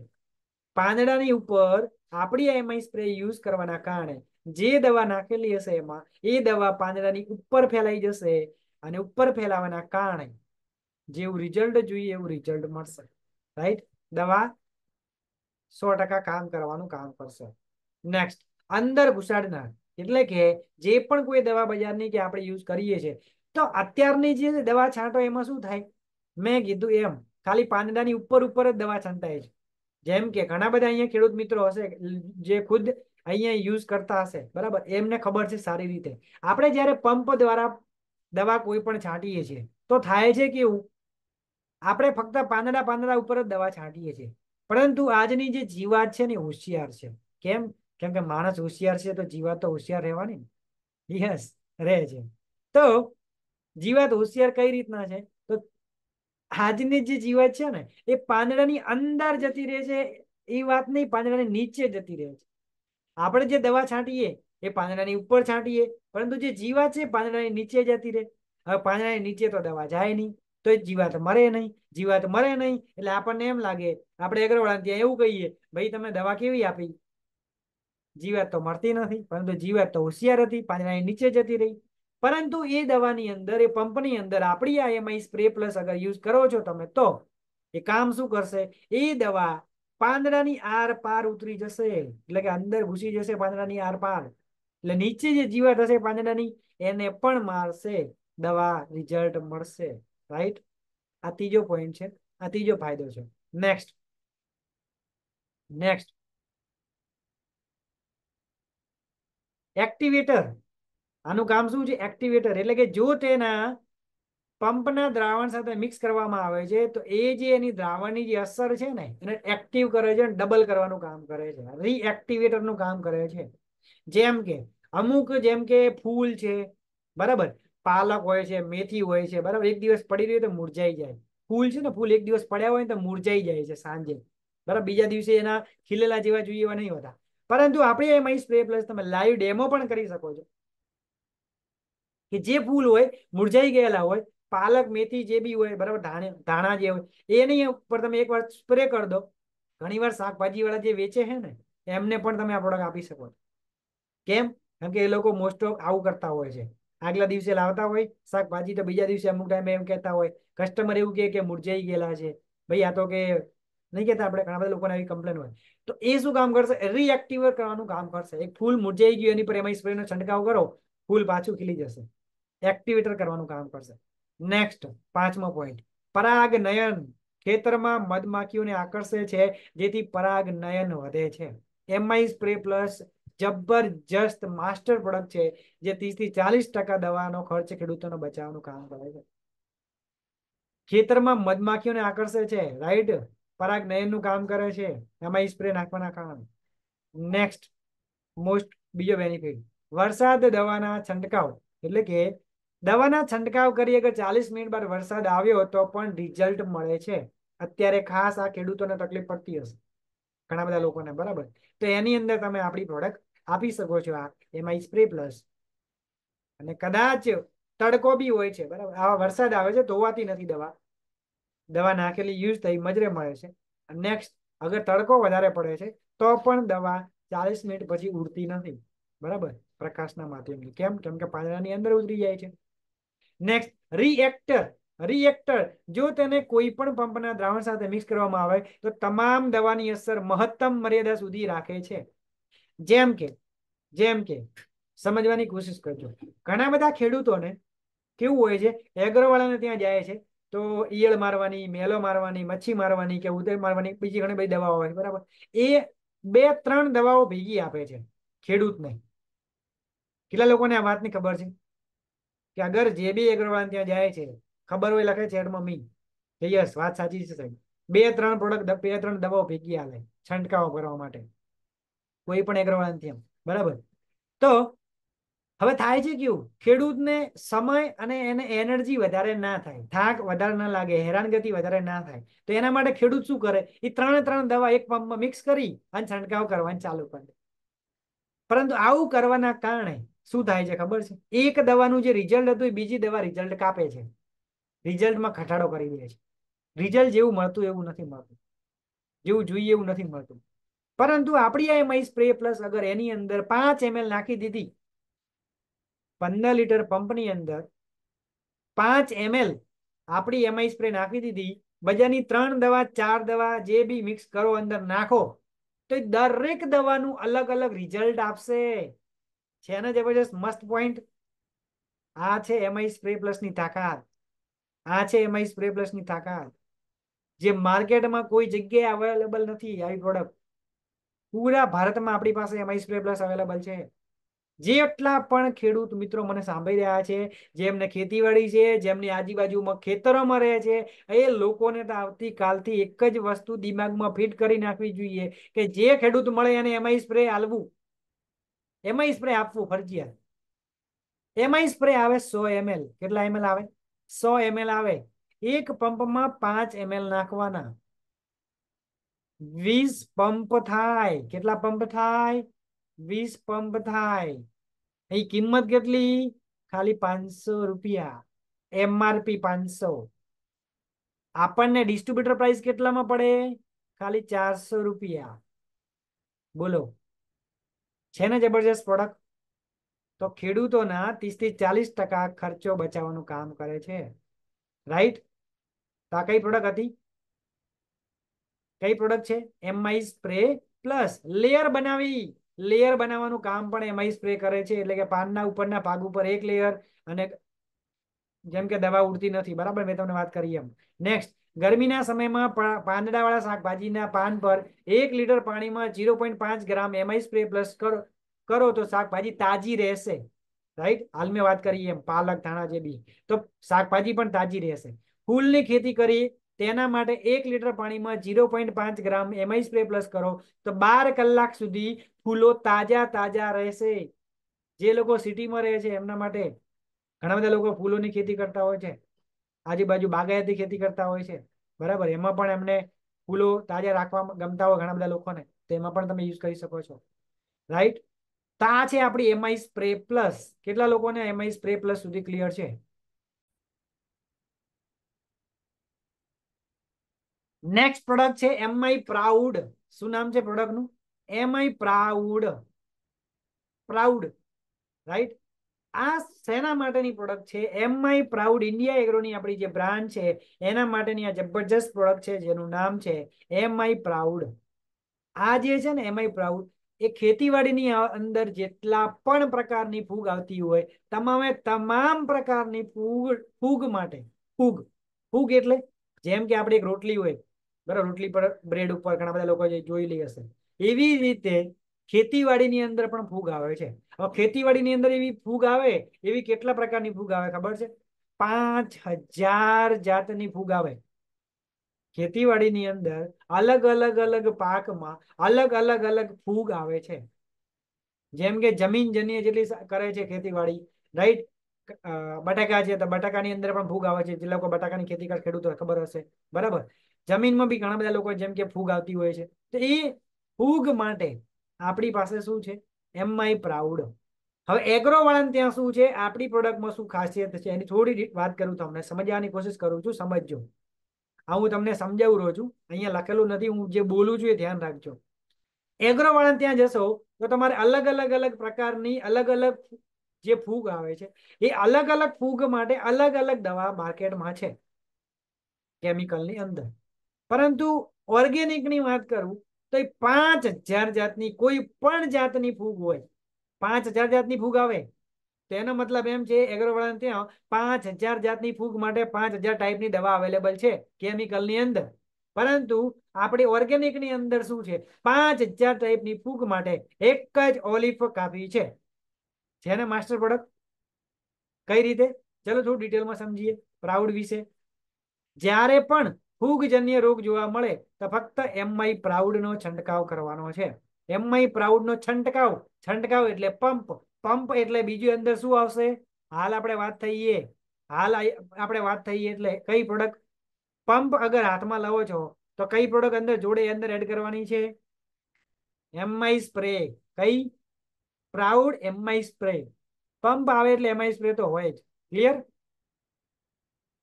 પાંદડાની ઉપર આપણી એમઆઈ સ્પ્રે યુઝ કરવાના કારણે જે દવા નાખેલી હશે એમાં એ દવા પાંદડાની ઉપર ફેલાઈ જશે અને ઉપર ફેલાવાના કારણે જેવું રિઝલ્ટ જોઈએ એવું રિઝલ્ટ મળશે રાઈટ દવા સો ટકા કામ કરવાનું કામ કરશે નેક્સ્ટ અંદર ઘુસાડનાર એટલે કે જે પણ કોઈ દવા બજારની કે આપણે યુઝ કરીએ છીએ તો અત્યારની જે દવા છાંટો એમાં શું થાય મેં કીધું એમ ખાલી પાંદડાની ઉપર ઉપર જ દવા છંટાય છે જેમ કે ઘણા બધા અહીંયા ખેડૂત મિત્રો હશે જે ખુદ અહીંયા યુઝ કરતા હશે બરાબર એમને ખબર છે સારી રીતે આપણે જયારે પંપ દ્વારા દવા કોઈ પણ છાંટીએ છીએ તો થાય છે કેવું આપણે ફક્ત પાંદડા પાંદડા ઉપર જ દવા છાંટીએ છીએ પરંતુ આજની જે જીવાત છે ને હોશિયાર છે કેમ કેમ કે માણસ હોશિયાર છે તો જીવાત તો હોશિયાર રહેવાની યસ રહે છે તો જીવાત હોશિયાર કઈ રીતના છે તો આજની જે જીવાત છે ને એ પાંદડાની અંદર જતી રહે છે એ વાત નહીં પાંદડાની નીચે જતી રહે છે આપણે જે દવા છાંટીએ એ પાંદડાની ઉપર છાંટીએ પરંતુ જે જીવાત છે પાંદડાની નીચે જતી રહે હવે પાંદડાની નીચે તો દવા જાય નહીં તો એ જીવાત મરે નહીં જીવાત મરે નહીં એટલે આપણને એમ લાગે આપણે એગ્રોવાળા ત્યાં એવું કહીએ ભાઈ તમે દવા કેવી આપી જીવાત તો મળતી નથી પરંતુ જીવાત તો હોશિયાર હતી પાંદડાની નીચે જતી રહી પરંતુ એ દવાની અંદર એ પંપની અંદર આપણી આ એમઆઈ સ્પ્રે પ્લસ અગર યુઝ કરો છો તમે તો એ કામ શું કરશે એ દવા પાંદડાની આર પાર ઉતરી જશે એટલે કે અંદર ઘૂસી જશે પાંદડાની આર પાર એટલે નીચે જે જીવાત હશે પાંદડાની એને પણ મારશે દવા રિઝલ્ટ મળશે રાઈટ આ ત્રીજો પોઈન્ટ છે આ ત્રીજો ફાયદો છે નેક્સ્ટ નેક્સ્ટ એક્ટિવેટર આનું કામ શું છે એક્ટિવેટર એટલે કે જો તેના પંપના દ્રાવણ સાથે મિક્સ કરવામાં આવે છે તો એ જે એની દ્રાવણની જે અસર છે ને એને એક્ટિવ કરે છે અને ડબલ કરવાનું કામ કરે છે રીએક્ટિવેટરનું કામ કરે છે જેમ કે અમુક જેમ કે ફૂલ છે બરાબર પાલક હોય છે મેથી હોય છે બરાબર એક દિવસ પડી રહ્યું તો મુરઝાઈ જાય ફૂલ છે ને ફૂલ એક દિવસ પડ્યા હોય તો મુરઝાઈ જાય છે સાંજે બરાબર બીજા દિવસે એના ખીલેલા જેવા જોઈએ એવા નહીં હોતા પરંતુ આપણે એમાં સ્પ્રે પ્લસ તમે લાઈવ ડેમો પણ કરી શકો છો કે જે ફૂલ હોય મુરઝાઈ ગયેલા હોય પાલક મેથી જે બી હોય બરાબર ધાણા જે હોય એની ઉપર તમે એકવાર સ્પ્રે કરી દો ઘણીવાર શાકભાજી વાળા જે વેચે છે ને એમને પણ તમે આ પ્રોડક્ટ આપી શકો કેમ કેમ કે એ લોકો મોસ્ટ ઓફ આવું કરતા હોય છે આગલા દિવસે લાવતા હોય શાકભાજી તો બીજા દિવસે અમુક ટાઈમે એમ કહેતા હોય કસ્ટમર એવું કહે કે મુરઝાઈ ગયેલા છે ભાઈ આ તો કે નહીં કહેતા આપણે ઘણા બધા લોકોને આવી કમ્પ્લેન હોય તો એ શું કામ કરશે રીએક્ટિવ કરવાનું કામ કરશે એક ફૂલ મુરઝાઈ ગયું એની પર એમાં સ્પ્રેનો છંટકાવ કરો ફૂલ પાછું ખીલી જશે એક્ટિવેટર કરવાનું કામ કરશે નેક્સ્ટ પાંચમો પોઈન્ટ પરાગ નયન ખેતરમાં મધમાખીઓને આકર્ષે છે જેથી પરાગ નયન વધે છે એમઆઈ સ્પ્રે પ્લસ જબરજસ્ત માસ્ટર પ્રોડક્ટ છે જે ત્રીસ થી ચાલીસ ટકા દવાનો ખર્ચ ખેડૂતોને બચાવવાનું કામ કરે છે ખેતરમાં મધમાખીઓને આકર્ષે છે રાઈટ પરાગ નયનનું કામ કરે છે એમઆઈ સ્પ્રે નાખવાના કારણે નેક્સ્ટ મોસ્ટ બીજો બેનિફિટ વરસાદ દવાના છંટકાવ એટલે કે દવાના છંટકાવ કરી અગર ચાલીસ મિનિટ બાદ વરસાદ આવ્યો તો પણ રિઝલ્ટ મળે છે અત્યારે ખાસ આ ખેડૂતોને તકલીફ પડતી હશે ઘણા બધા લોકોને બરાબર તો એની અંદર તમે આપણી પ્રોડક્ટ આપી શકો છો આ એમાં સ્પ્રે પ્લસ અને કદાચ તડકો બી હોય છે બરાબર આવા વરસાદ આવે છે ધોવાતી નથી દવા દવા નાખેલી યુઝ થઈ મજરે મળે છે નેક્સ્ટ અગર તડકો વધારે પડે છે તો પણ દવા ચાલીસ મિનિટ પછી ઉડતી નથી બરાબર પ્રકાશના માધ્યમથી કેમ કેમ કે પાંદડાની અંદર ઉતરી જાય છે નેક્સ્ટ રિએક્ટર રિએક્ટર જો તેને કોઈ પણ પંપના દ્રાવણ સાથે મિક્સ કરવામાં આવે તો તમામ દવાની અસર મહત્તમ મર્યાદા સુધી રાખે છે જેમ કે જેમ કે સમજવાની કોશિશ કરજો ઘણા બધા ખેડૂતોને કેવું હોય છે એગ્રોવાળાને ત્યાં જાય છે તો ઈયળ મારવાની મેલો મારવાની મચ્છી મારવાની કે ઉદય મારવાની બીજી ઘણી બધી દવાઓ હોય બરાબર એ બે ત્રણ દવાઓ ભેગી આપે છે ખેડૂતને કેટલા લોકોને આ વાતની ખબર છે કે અગર જે બી અગ્રવાલ ત્યાં જાય છે ખબર હોય લખે ચેટમાં મી કે યસ વાત સાચી છે સાહેબ બે ત્રણ પ્રોડક્ટ બે ત્રણ દવાઓ ભેગી આવે છંટકાવ કરવા માટે કોઈ પણ એગ્રોવાળા નથી એમ બરાબર તો હવે થાય છે કેવું ખેડૂતને સમય અને એને એનર્જી વધારે ના થાય થાક વધારે ના લાગે હેરાનગતિ વધારે ના થાય તો એના માટે ખેડૂત શું કરે એ ત્રણે ત્રણ દવા એક પંપમાં મિક્સ કરી અને છંટકાવ કરવાનું ચાલુ કરે પરંતુ આવું કરવાના કારણે શું થાય છે ખબર છે એક દવાનું જે રિઝલ્ટ હતું એ બીજી દવા રિઝલ્ટ કાપે છે રિઝલ્ટમાં ઘટાડો કરી દે છે રિઝલ્ટ જેવું મળતું એવું નથી મળતું જેવું જોઈએ એવું નથી મળતું પરંતુ આપણી આ એમઆઈ સ્પ્રે પ્લસ અગર એની અંદર પાંચ એમએલ નાખી દીધી પંદર લીટર પંપની અંદર પાંચ એમએલ આપણી એમઆઈ સ્પ્રે નાખી દીધી બજારની ત્રણ દવા ચાર દવા જે બી મિક્સ કરો અંદર નાખો તો દરેક દવાનું અલગ અલગ રિઝલ્ટ આપશે છે ને જબરજસ્ત મસ્ત પોઈન્ટ આ છે એમઆઈ સ્પ્રે પ્લસની તાકાત આ છે એમઆઈ સ્પ્રે પ્લસની તાકાત જે માર્કેટમાં કોઈ જગ્યાએ અવેલેબલ નથી આવી પ્રોડક્ટ પૂરા ભારતમાં આપણી પાસે એમઆઈ સ્પ્રે પ્લસ અવેલેબલ છે જેટલા પણ ખેડૂત મિત્રો મને સાંભળી રહ્યા છે જેમને ખેતીવાડી છે જેમની આજુબાજુમાં ખેતરોમાં રહે છે એ લોકોને તો આવતીકાલથી એક જ વસ્તુ દિમાગમાં ફિટ કરી નાખવી જોઈએ કે જે ખેડૂત મળે એને એમઆઈ સ્પ્રે આલવું એમાં સ્પ્રે આપવું ફરજિયાત એમાં સ્પ્રે આવે સો એમએલ કેટલા એમએલ આવે સો એમએલ આવે એક પંપમાં પાંચ એમએલ નાખવાના વીસ પંપ થાય કેટલા પંપ થાય વીસ પંપ થાય એ કિંમત કેટલી ખાલી પાંચસો રૂપિયા એમઆરપી પાંચસો આપણને ડિસ્ટ્રીબ્યુટર પ્રાઇસ કેટલામાં પડે ખાલી ચારસો રૂપિયા બોલો છે ને જબરજસ્ત પ્રોડક્ટ તો ખેડૂતોના ત્રીસથી ચાલીસ ટકા ખર્ચો બચાવવાનું કામ કરે છે રાઈટ તો આ કઈ પ્રોડક્ટ હતી કઈ પ્રોડક્ટ છે એમઆઈ સ્પ્રે પ્લસ લેયર બનાવી લેયર બનાવવાનું કામ પણ એમઆઈ સ્પ્રે કરે છે એટલે કે પાનના ઉપરના ભાગ ઉપર એક લેયર અને જેમ કે દવા ઉડતી નથી બરાબર મેં તમને વાત કરી એમ નેક્સ્ટ ગરમીના સમયમાં પાંદડાવાળા શાકભાજીના પાન પર એક લીટર પાણીમાં ઝીરો પોઈન્ટ પાંચ ગ્રામ એમઆઈ સ્પ્રે પ્લસ કરો કરો તો શાકભાજી તાજી રહેશે રાઈટ હાલ મેં વાત કરી એમ પાલક ધાણા જે બી તો શાકભાજી પણ તાજી રહેશે ફૂલની ખેતી કરી તેના માટે એક લીટર પાણીમાં ઝીરો પોઈન્ટ પાંચ ગ્રામ એમઆઈ સ્પ્રે પ્લસ કરો તો બાર કલાક સુધી ફૂલો તાજા તાજા રહેશે જે લોકો સિટીમાં રહે છે એમના માટે ઘણા બધા લોકો ફૂલોની ખેતી કરતા હોય છે આજુબાજુ બાગાયતી ખેતી કરતા હોય છે બરાબર એમાં પણ એમને ફૂલો તાજા રાખવા ગમતા હોય ઘણા બધા લોકોને તો એમાં પણ તમે યુઝ કરી શકો છો રાઈટ તો આ છે આપણી એમઆઈ સ્પ્રે પ્લસ કેટલા લોકોને એમઆઈ સ્પ્રે પ્લસ સુધી ક્લિયર છે નેક્સ્ટ પ્રોડક્ટ છે એમઆઈ પ્રાઉડ શું નામ છે પ્રોડક્ટનું એમઆઈ પ્રાઉડ પ્રાઉડ રાઈટ આ શેના માટેની પ્રોડક્ટ છે એમઆઈ પ્રાઉડ ઇન્ડિયા એગ્રોની આપણી જે બ્રાન્ડ છે એના માટેની આ જબરજસ્ત પ્રોડક્ટ છે જેનું નામ છે એમઆઈ પ્રાઉડ આ જે છે ને એમઆઈ પ્રાઉડ એ ખેતીવાડીની અંદર જેટલા પણ પ્રકારની ફૂગ આવતી હોય તમામે તમામ પ્રકારની ફૂગ ફૂગ માટે ફૂગ ફૂગ એટલે જેમ કે આપણે એક રોટલી હોય બરાબર રોટલી પર બ્રેડ ઉપર ઘણા બધા લોકો જોઈ લઈ હશે એવી રીતે ખેતીવાડીની અંદર પણ ફૂગ આવે છે હવે ખેતીવાડીની અંદર એવી ફૂગ આવે એવી કેટલા પ્રકારની ફૂગ આવે ખબર છે પાંચ હજાર જાતની ફૂગ આવે ખેતીવાડીની અંદર અલગ અલગ અલગ પાકમાં અલગ અલગ અલગ ફૂગ આવે છે જેમ કે જમીન જન્ય જેટલી કરે છે ખેતીવાડી રાઈટ બટાકા છે તો બટાકાની અંદર પણ ફૂગ આવે છે જે લોકો બટાકાની ખેતી કરે ખેડૂતો ખબર હશે બરાબર જમીનમાં બી ઘણા બધા લોકો જેમ કે ફૂગ આવતી હોય છે તો એ ફૂગ માટે આપણી પાસે શું છે એમ માય પ્રાઉડ હવે એગ્રો વાળાને ત્યાં શું છે આપણી પ્રોડક્ટમાં શું ખાસિયત છે એની થોડી વાત કરું તમને સમજવાની કોશિશ કરું છું સમજજો હા હું તમને સમજાવું રહું છું અહીંયા લખેલું નથી હું જે બોલું છું એ ધ્યાન રાખજો એગ્રો વાળાને ત્યાં જશો તો તમારે અલગ અલગ અલગ પ્રકારની અલગ અલગ જે ફૂગ આવે છે એ અલગ અલગ ફૂગ માટે અલગ અલગ દવા માર્કેટમાં છે કેમિકલની અંદર પરંતુ ઓર્ગેનિકની વાત કરું તો એ પાંચ હજાર જાતની કોઈ પણ જાતની ફૂગ હોય પાંચ હજાર જાતની ફૂગ આવે તો એનો મતલબ એમ છે એગ્રોવાળાને ત્યાં પાંચ હજાર જાતની ફૂગ માટે પાંચ હજાર ટાઈપની દવા અવેલેબલ છે કેમિકલની અંદર પરંતુ આપણે ઓર્ગેનિકની અંદર શું છે પાંચ હજાર ટાઈપની ફૂગ માટે એક જ ઓલિફ કાપી છે જેને માસ્ટર પ્રોડક્ટ કઈ રીતે ચલો થોડું ડિટેલમાં સમજીએ પ્રાઉડ વિશે જ્યારે પણ ફૂગજન્ય રોગ જોવા મળે તો ફક્ત એમઆઈ પ્રાઉડનો છંટકાવ કરવાનો છે એમઆઈ પ્રાઉડનો છંટકાવ છંટકાવ એટલે પંપ પંપ એટલે બીજું અંદર શું આવશે હાલ આપણે વાત થઈએ હાલ આપણે વાત થઈએ એટલે કઈ પ્રોડક્ટ પંપ અગર હાથમાં લવો છો તો કઈ પ્રોડક્ટ અંદર જોડે અંદર એડ કરવાની છે એમઆઈ સ્પ્રે કઈ પ્રાઉડ એમઆઈ સ્પ્રે પંપ આવે એટલે એમઆઈ સ્પ્રે તો હોય જ ક્લિયર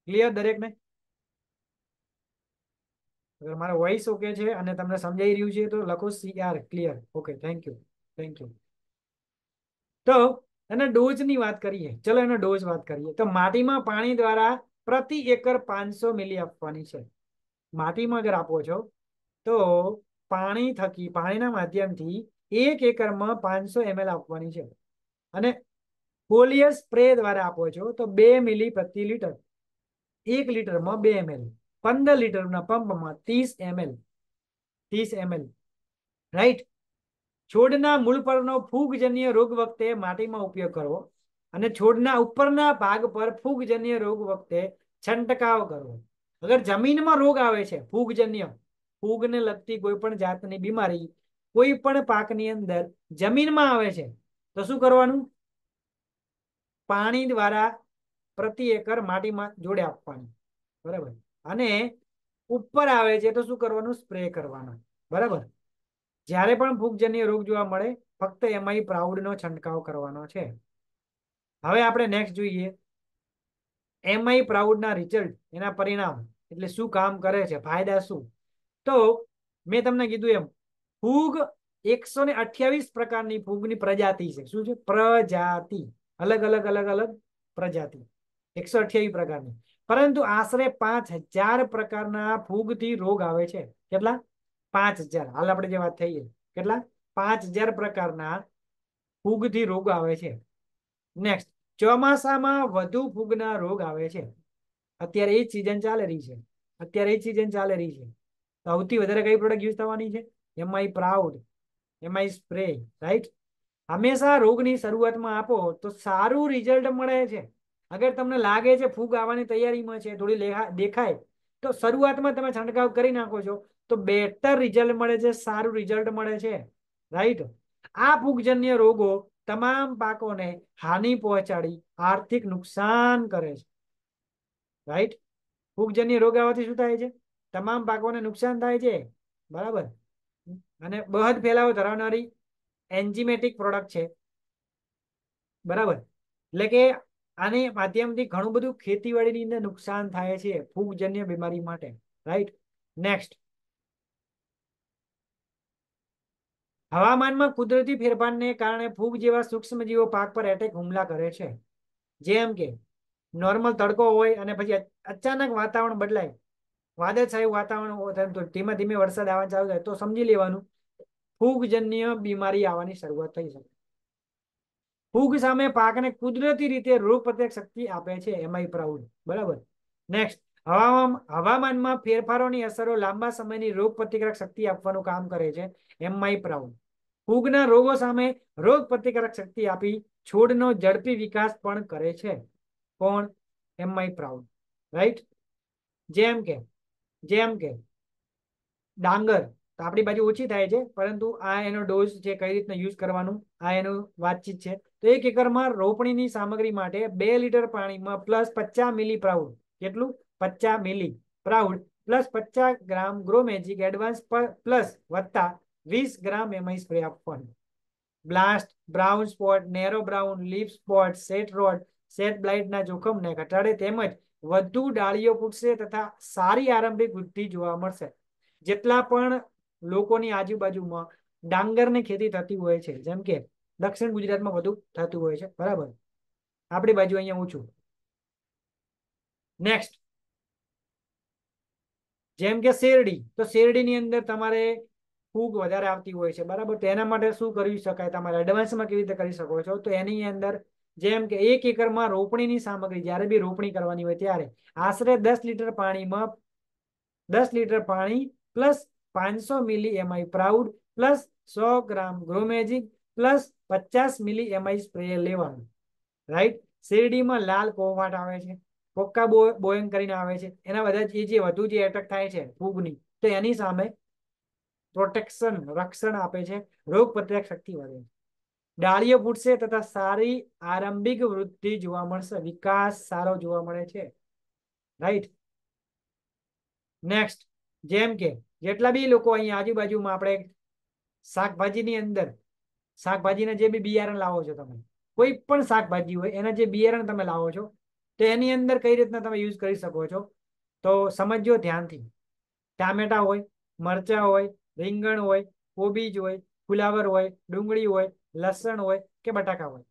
ક્લિયર દરેકને અગર મારો વોઇસ ઓકે છે અને તમને સમજાઈ રહ્યું છે તો લખો CR clear okay thank you thank you તો અને ડોઝની વાત કરીએ ચલો એનો ડોઝ વાત કરીએ તો માટીમાં પાણી દ્વારા પ્રતિ એકર પાંચસો મિલી આપવાની છે માટીમાં અગર આપો છો તો પાણી થકી પાણીના માધ્યમથી એક એકરમાં પાંચસો એમએલ આપવાની છે અને ફોલિયર સ્પ્રે દ્વારા આપો છો તો બે મિલી પ્રતિ લીટર એક લીટરમાં બે એમએલ પંદર લીટરના પંપમાં ત્રીસ એમએલ ત્રીસ એમએલ રાઈટ છોડના મૂળ પરનો ફૂગજન્ય રોગ વખતે માટીમાં ઉપયોગ કરવો અને છોડના ઉપરના ભાગ પર ફૂગજન્ય રોગ વખતે છંટકાવ કરવો અગર જમીનમાં રોગ આવે છે ફૂગજન્ય ફૂગને લગતી કોઈ પણ જાતની બીમારી કોઈ પણ પાકની અંદર જમીનમાં આવે છે તો શું કરવાનું પાણી દ્વારા પ્રતિ એકર માટીમાં જોડે આપવાનું બરાબર અને ઉપર આવે છે તો શું કરવાનું સ્પ્રે કરવાનો બરાબર જ્યારે પણ ફૂગજન્ય રોગ જોવા મળે ફક્ત એમાં પ્રાઉડનો છંટકાવ કરવાનો છે હવે આપણે નેક્સ્ટ જોઈએ એમઆઈ પ્રાઉડના રિઝલ્ટ એના પરિણામ એટલે શું કામ કરે છે ફાયદા શું તો મેં તમને કીધું એમ ફૂગ એકસો ને અઠ્યાવીસ પ્રકારની ફૂગની પ્રજાતિ છે શું છે પ્રજાતિ અલગ અલગ અલગ અલગ પ્રજાતિ એકસો અઠ્યાવીસ પ્રકારની પરંતુ આશરે પાંચ હજાર પ્રકારના ફૂગથી રોગ આવે છે કેટલા પાંચ હજાર હાલ આપણે જે વાત થઈ કેટલા પાંચ હજાર પ્રકારના ફૂગથી રોગ આવે છે નેક્સ્ટ ચોમાસામાં વધુ ફૂગના રોગ આવે છે અત્યારે એ જ સિઝન ચાલી રહી છે અત્યારે એ જ સિઝન ચાલી રહી છે સૌથી વધારે કઈ પ્રોડક્ટ યુઝ થવાની છે MI proud MI spray right હંમેશા રોગની શરૂઆતમાં આપો તો સારું રિઝલ્ટ મળે છે અગર તમને લાગે છે ફૂગ આવવાની તૈયારીમાં છે થોડી દેખાય તો શરૂઆતમાં તમે છંટકાવ કરી નાખો છો તો બેટર રિઝલ્ટ મળે છે સારું રિઝલ્ટ મળે છે રાઈટ આ ફૂગજન્ય રોગો તમામ પાકોને હાનિ પહોંચાડી આર્થિક નુકસાન કરે છે રાઈટ ફૂગજન્ય રોગ આવવાથી શું થાય છે તમામ પાકોને નુકસાન થાય છે બરાબર અને બહદ ફેલાવો ધરાવનારી એન્જીમેટિક પ્રોડક્ટ છે બરાબર એટલે કે આને માધ્યમથી ઘણું બધું ખેતીવાડીની અંદર નુકસાન થાય છે ફૂગજન્ય બીમારી માટે રાઈટ નેક્સ્ટ હવામાનમાં કુદરતી ફેરફારને કારણે ફૂગ જેવા સૂક્ષ્મજીવો પાક પર એટેક હુમલા કરે છે જેમ કે નોર્મલ તડકો હોય અને પછી અચાનક વાતાવરણ બદલાય વાદળછાયું વાતાવરણ તો ધીમે ધીમે વરસાદ આવવા ચાલુ થાય તો સમજી લેવાનું ફૂગજન્ય બીમારી આવવાની શરૂઆત થઈ શકે ફૂગ સામે પાકને કુદરતી રીતે રોગ પ્રત્યક શક્તિ આપે છે એમઆઈ પ્રાઉડ બરાબર નેક્સ્ટ હવામાન હવામાનમાં ફેરફારોની અસરો લાંબા સમયની રોગ પ્રતિકારક શક્તિ આપવાનું કામ કરે છે એમઆઈ પ્રાઉડ ફૂગના રોગો સામે રોગ પ્રતિકારક શક્તિ આપી છોડનો ઝડપી વિકાસ પણ કરે છે કોણ એમઆઈ પ્રાઉડ રાઈટ જેમ કે જેમ કે ડાંગર તો આપણી બાજુ ઓછી થાય છે પરંતુ આ એનો ડોઝ છે કઈ રીતના યુઝ કરવાનું આ એનું વાતચીત છે તો એક એકરમાં રોપણીની સામગ્રી માટે બે લીટર પાણીમાં પ્લસ પચાસ મિલી પ્રાઉડ કેટલું પચાસ મિલી પ્રાઉડ પ્લસ પચાસ gram grow magic advance plus વત્તા વીસ ગ્રામ એમઆઈ સ્પ્રે આપવાનું blast brown spot narrow brown leaf spot sheath rot sheath બ્લાઇટના જોખમને ઘટાડે તેમજ વધુ ડાળીઓ ફૂટશે તથા સારી આરંભિક વૃદ્ધિ જોવા મળશે જેટલા પણ લોકોની આજુબાજુમાં ડાંગરની ખેતી થતી હોય છે જેમ કે દક્ષિણ ગુજરાતમાં વધુ થતું હોય છે બરાબર આપણી બાજુ અહીંયા ઊંચું નેક્સ્ટ જેમ કે શેરડી તો શેરડીની અંદર તમારે ફૂગ વધારે આવતી હોય છે બરાબર તો એના માટે શું કરી શકાય તમારે એડવાન્સમાં કેવી રીતે કરી શકો છો તો એની અંદર જેમ કે એક એકરમાં રોપણીની સામગ્રી જ્યારે બી રોપણી કરવાની હોય ત્યારે આશરે દસ લીટર પાણીમાં દસ લીટર પાણી પ્લસ પાંચસો મિલી એમઆઈ પ્રાઉડ પ્લસ સો ગ્રામ ગ્રોમેજિક પ્લસ પચાસ મિલી એમઆઈ સ્પ્રે લેવાનું રાઈટ શેરડીમાં લાલ કોહવાટ આવે છે કોક્કા બોયંગ કરીને આવે છે એના બધા એ જે વધુ જે એટેક થાય છે ફૂગની તો એની સામે પ્રોટેક્શન રક્ષણ આપે છે રોગ પ્રતિરક શક્તિ વધે છે ડાળીઓ ફૂટશે તથા સારી આરંભિક વૃદ્ધિ જોવા મળશે વિકાસ સારો જોવા મળે છે રાઈટ નેક્સ્ટ જેમ કે જેટલા બી લોકો અહીંયા આજુબાજુમાં આપણે શાકભાજીની અંદર શાકભાજીના જે બી બિયારણ લાવો છો તમે કોઈ પણ શાકભાજી હોય એના જે બિયારણ તમે લાવો છો તો એની અંદર કઈ રીતના તમે યુઝ કરી શકો છો તો સમજો ધ્યાનથી ટામેટા હોય મરચા હોય રીંગણ હોય કોબીજ હોય ફુલાવર હોય ડુંગળી હોય લસણ હોય કે બટાકા હોય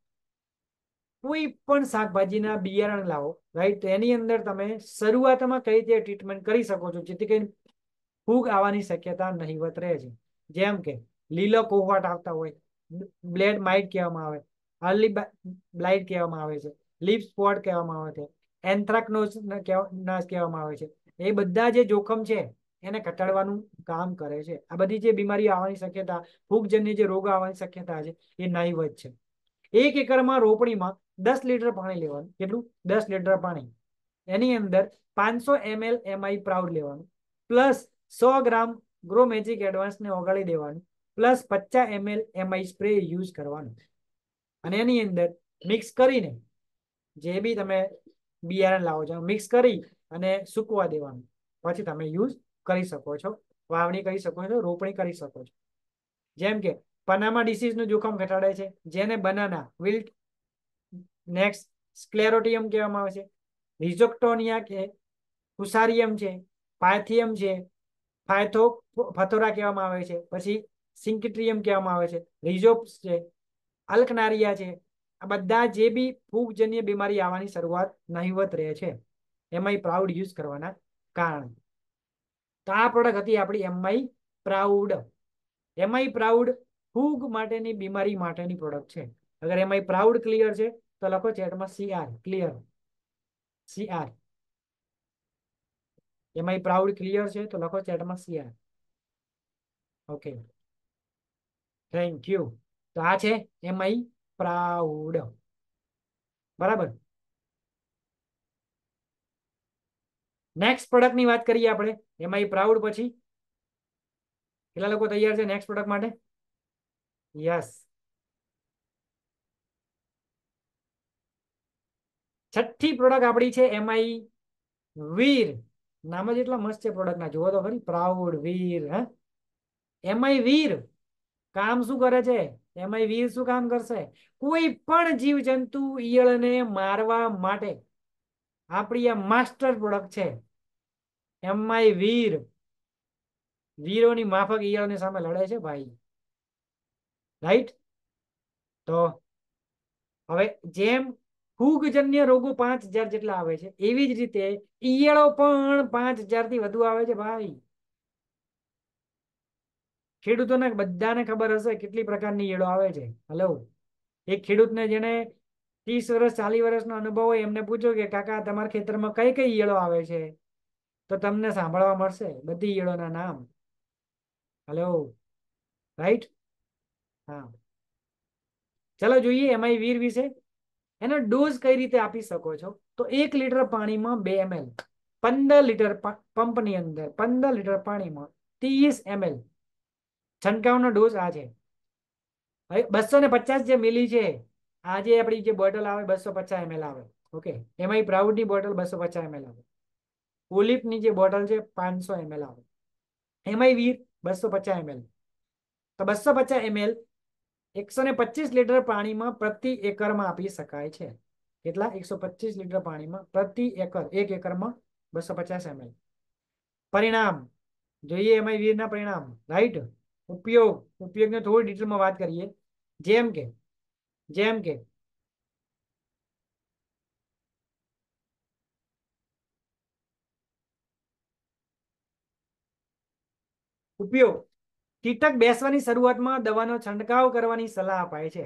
કોઈ પણ શાકભાજીના બિયારણ લાવો રાઈટ તો એની અંદર તમે શરૂઆતમાં કઈ રીતે ટ્રીટમેન્ટ કરી શકો છો જેથી કરીને ફૂગ આવવાની શક્યતા નહીવત રહે છે જેમ કે લીલો કોહવાટ આવતા હોય બ્લેડ માઇટ કહેવામાં આવે હાર્લી બ્લાઇટ કહેવામાં આવે છે લીપ સ્પોટ કહેવામાં આવે છે એન્થ્રાકનોસ કહેવામાં આવે છે એ બધા જે જોખમ છે એને ઘટાડવાનું કામ કરે છે આ બધી જે બીમારી આવવાની શક્યતા ફૂગજન્ય જે રોગો આવવાની શક્યતા છે એ નહીવત છે એક એકરમાં રોપણીમાં દસ લીટર પાણી લેવાનું કેટલું દસ લીટર પાણી એની અંદર પાંચસો એમએલ એમઆઈ પ્રાઉડ લેવાનું પ્લસ સો ગ્રામ ગ્રો મેજિક એડવાન્સને ઓગાળી દેવાનું પ્લસ પચાસ એમએલ એમઆઈ સ્પ્રે યુઝ કરવાનો અને એની અંદર મિક્સ કરીને જે બી તમે બિયારણ લાવો છો મિક્સ કરી અને સૂકવા દેવાનું પછી તમે યુઝ કરી શકો છો વાવણી કરી શકો છો રોપણી કરી શકો છો જેમ કે પનામા ડિસીઝનું જોખમ ઘટાડે છે જેને બનાના વિલ્ટ નેક્સ્ટ સ્ક્લેરોટિયમ કહેવામાં આવે છે રિઝોક્ટોનિયા કે કુસારિયમ છે પાયથિયમ છે ફાયથો ફથોરા કહેવામાં આવે છે પછી સિંકટ્રિયમ કહેવામાં આવે છે રિઝોપ્સ છે અલ્કનારિયા છે આ બધા જે બી ફૂગજન્ય બીમારી આવવાની શરૂઆત નહીવત રહે છે એમઆઈ પ્રાઉડ યુઝ કરવાના કારણ તો આ પ્રોડક્ટ હતી આપણી એમઆઈ પ્રાઉડ એમઆઈ પ્રાઉડ ફૂગ માટેની બીમારી માટેની પ્રોડક્ટ છે અગર એમઆઈ પ્રાઉડ ક્લિયર છે તો લખો ચેટમાં CR clear CR MI proud clear છે તો લખો ચેટમાં સીઆર ઓકે થેન્ક યુ તો આ છે એમ આઈ પ્રાઉડ બરાબર નેક્સ્ટ પ્રોડક્ટની વાત કરીએ આપણે એમ આઈ પ્રાઉડ પછી કેટલા લોકો તૈયાર છે નેક્સ્ટ પ્રોડક્ટ માટે યસ છઠ્ઠી પ્રોડક્ટ આપણી છે એમ આઈ વીર નામ જ એટલા મસ્ત છે પ્રોડક્ટના જુઓ તો ખરી પ્રાઉડ વીર હા આઈ વીર કામ શું કરે છે એમાં વીર શું કામ કરશે કોઈ પણ જીવ જંતુ ઈયળને મારવા માટે આપણી આ માસ્ટર પ્રોડક્ટ છે એમાં વીર વીરોની માફક ઈયળની સામે લડે છે ભાઈ રાઈટ તો હવે જેમ ફૂગજન્ય રોગો પાંચ હજાર જેટલા આવે છે એવી જ રીતે ઈયળો પણ પાંચ હજાર થી વધુ આવે છે ભાઈ ખેડૂતોને બધાને ખબર હશે કેટલી પ્રકારની ઈયળો આવે છે હલો એક ખેડૂતને જેને ત્રીસ વર્ષ ચાલીસ વર્ષનો અનુભવ હોય એમને પૂછો કે કાકા તમારા ખેતરમાં કઈ કઈ ઈયળો આવે છે તો તમને સાંભળવા મળશે બધી ઈયળોના નામ હલો રાઈટ હા ચલો જોઈએ એમઆઈ વીર વિશે એનો ડોઝ કઈ રીતે આપી શકો છો તો એક લીટર પાણીમાં બે એમએલ પંદર લીટર પંપની અંદર પંદર લીટર પાણીમાં ત્રીસ એમએલ છંટકાવનો ડોઝ આ છે હવે બસો ને પચાસ જે મિલી છે આ જે આપણી જે બોટલ આવે બસો પચાસ એમએલ આવે ઓકે એમાં પ્રાઉડની બોટલ બસો પચાસ એમએલ આવે ઓલિપની જે બોટલ છે પાંચસો એમએલ આવે એમાં વીર બસો પચાસ એમએલ તો બસો પચાસ એમએલ એકસો ને પચીસ લીટર પાણીમાં પ્રતિ એકરમાં આપી શકાય છે કેટલા એકસો પચીસ લીટર પાણીમાં પ્રતિ એકર એક એકરમાં બસો પચાસ એમએલ પરિણામ જોઈએ એમાં વીરના પરિણામ રાઈટ ઉપયોગ ઉપયોગની થોડી ડિટેલમાં વાત કરીએ જેમ કે જેમ કે ઉપયોગ કીટક બેસવાની શરૂઆતમાં દવાનો છંટકાવ કરવાની સલાહ અપાય છે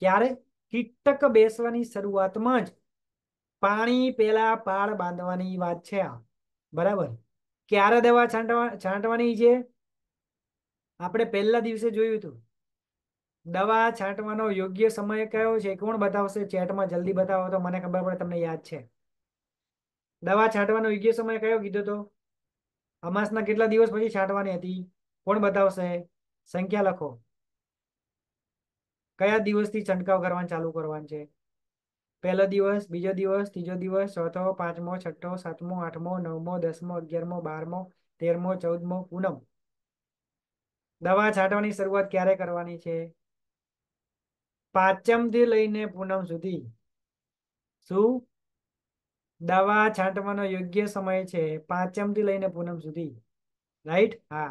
ક્યારે કીટક બેસવાની શરૂઆતમાં જ પાણી પેલા પાળ બાંધવાની વાત છે આ બરાબર ક્યારે દવા છાંટવા છાંટવાની છે આપણે પહેલા દિવસે જોયું હતું દવા છાંટવાનો યોગ્ય સમય કયો છે કોણ બતાવશે ચેટમાં જલ્દી બતાવો તો મને ખબર પડે તમને યાદ છે દવા છાંટવાનો યોગ્ય સમય કયો કીધો તો અમાસના કેટલા દિવસ પછી છાંટવાની હતી કોણ બતાવશે સંખ્યા લખો કયા દિવસથી છંટકાવ કરવાનું ચાલુ કરવાનું છે પહેલો દિવસ બીજો દિવસ ત્રીજો દિવસ ચોથો પાંચમો છઠ્ઠો સાતમો આઠમો નવમો દસમો અગિયારમો બારમો તેરમો ચૌદમો પૂનમ દવા છાંટવાની શરૂઆત ક્યારે કરવાની છે થી લઈને પૂનમ સુધી શું દવા છાંટવાનો યોગ્ય સમય છે પાંચમ થી લઈને પૂનમ સુધી રાઈટ હા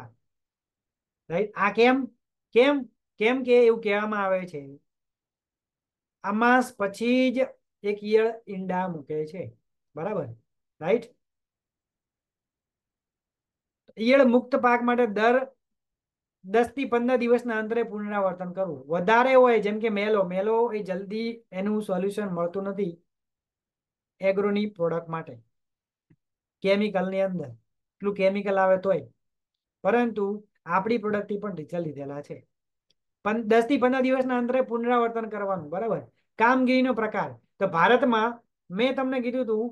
રાઈટ આ કેમ કેમ કેમ કે એવું કહેવામાં આવે છે અમાસ પછી જ એક ઈયળ ઈંડા મૂકે છે બરાબર રાઈટ ઈયળ મુક્ત પાક માટે દર દસ થી પંદર દિવસના અંતરે પુનરાવર્તન કરવું વધારે હોય જેમ કે મેલો મેલો એ જલ્દી એનું સોલ્યુશન મળતું નથી એગ્રોની પ્રોડક્ટ માટે કેમિકલની અંદર એટલું કેમિકલ આવે તોય પરંતુ આપણી પ્રોડક્ટથી પણ રિઝલ્ટ લીધેલા છે પણ દસ થી પંદર દિવસના અંતરે પુનરાવર્તન કરવાનું બરાબર કામગીરીનો પ્રકાર તો ભારતમાં મેં તમને કીધું હતું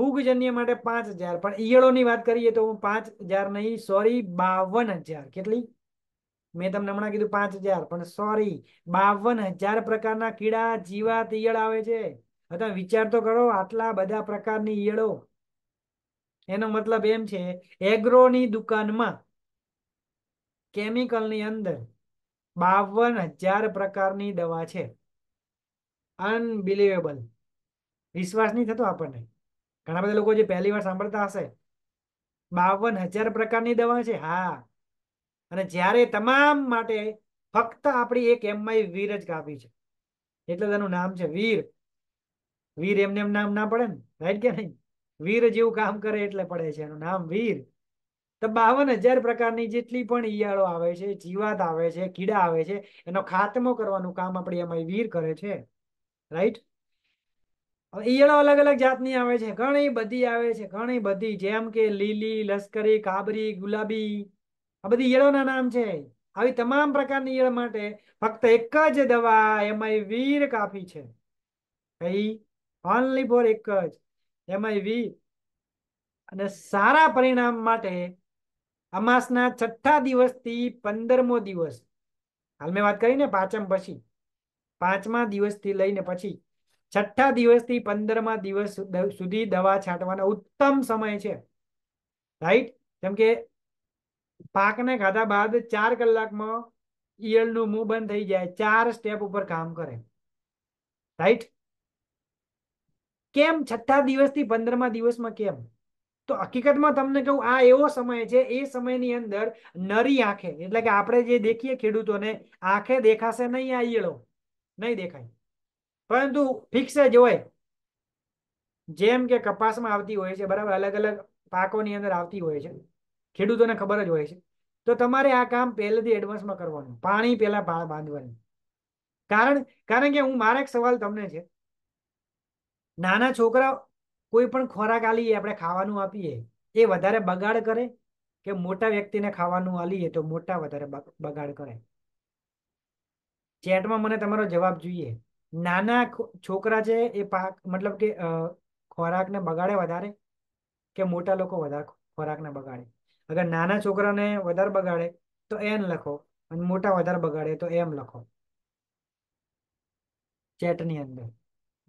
ફૂગજન્ય માટે પાંચ હજાર પણ ઈયળોની વાત કરીએ તો પાંચ હજાર નહીં સોરી બાવન હજાર કેટલી મેં તમને હમણાં કીધું પાંચ હજાર પણ સોરી બાવન હજાર પ્રકારના કીડા જીવાત ઈયળ આવે છે અથવા વિચાર તો કરો આટલા બધા પ્રકારની ઈયળો એનો મતલબ એમ છે એગ્રોની દુકાનમાં કેમિકલની અંદર બાવન હજાર પ્રકારની દવા છે અનબિલીવેબલ વિશ્વાસ નહીં થતો આપણને ઘણા બધા લોકો જે પહેલી વાર સાંભળતા હશે બાવન હજાર પ્રકારની દવા છે હા અને જ્યારે તમામ માટે ફક્ત આપણી એક એમઆઈ વીર જ કાપી છે એટલે તેનું નામ છે વીર વીર એમને એમ નામ ના પડે ને રાઈટ કે નહીં વીર જેવું કામ કરે એટલે પડે છે એનું નામ વીર તો બાવન હજાર પ્રકારની જેટલી પણ ઈયાળો આવે છે જીવાત આવે છે કીડા આવે છે એનો ખાતમો કરવાનું કામ આપણી એમાં વીર કરે છે રાઈટ હવે ઈયળો અલગ અલગ જાતની આવે છે ઘણી બધી આવે છે ઘણી બધી જેમ કે લીલી લશ્કરી કાબરી ગુલાબી આ બધી ઈયળોના નામ છે આવી તમામ પ્રકારની ઈયળ માટે ફક્ત એક જ દવા એમઆઈ વીર કાફી છે કઈ ઓનલી ફોર એક જ એમઆઈ વીર અને સારા પરિણામ માટે અમાસના છઠ્ઠા દિવસથી પંદરમો દિવસ હાલ મેં વાત કરી ને પાંચમ પછી પાંચમા દિવસથી લઈને પછી છઠ્ઠા દિવસથી પંદરમા દિવસ સુધી દવા છાંટવાનો ઉત્તમ સમય છે રાઈટ જેમ કે પાકને ખાધા બાદ ચાર કલાકમાં ઈયળનું મું બંધ થઈ જાય ચાર સ્ટેપ ઉપર કામ કરે રાઈટ કેમ છઠ્ઠા દિવસથી પંદરમા દિવસમાં કેમ તો હકીકતમાં તમને કહું આ એવો સમય છે એ સમયની અંદર નરી આંખે એટલે કે આપણે જે દેખીએ ખેડૂતોને આંખે દેખાશે નહીં આ ઈયળો નહીં દેખાય પરંતુ ફિક્સ જ હોય જેમ કે કપાસમાં આવતી હોય છે બરાબર અલગ અલગ પાકોની અંદર આવતી હોય છે ખેડૂતોને ખબર જ હોય છે તો તમારે આ કામ પહેલેથી એડવાન્સમાં કરવાનું પાણી પહેલા બાંધવાનું કારણ કારણ કે હું મારા એક સવાલ તમને છે નાના છોકરા કોઈ પણ ખોરાક આલીએ આપણે ખાવાનું આપીએ એ વધારે બગાડ કરે કે મોટા વ્યક્તિને ખાવાનું આલીએ તો મોટા વધારે બગાડ કરે ચેટમાં મને તમારો જવાબ જોઈએ નાના છોકરા છે એ પાક મતલબ કે ખોરાકને બગાડે વધારે કે મોટા લોકો વધારે ખોરાકને બગાડે અગર નાના છોકરાને વધારે બગાડે તો એન લખો અને મોટા વધારે બગાડે તો એમ લખો ચેટની અંદર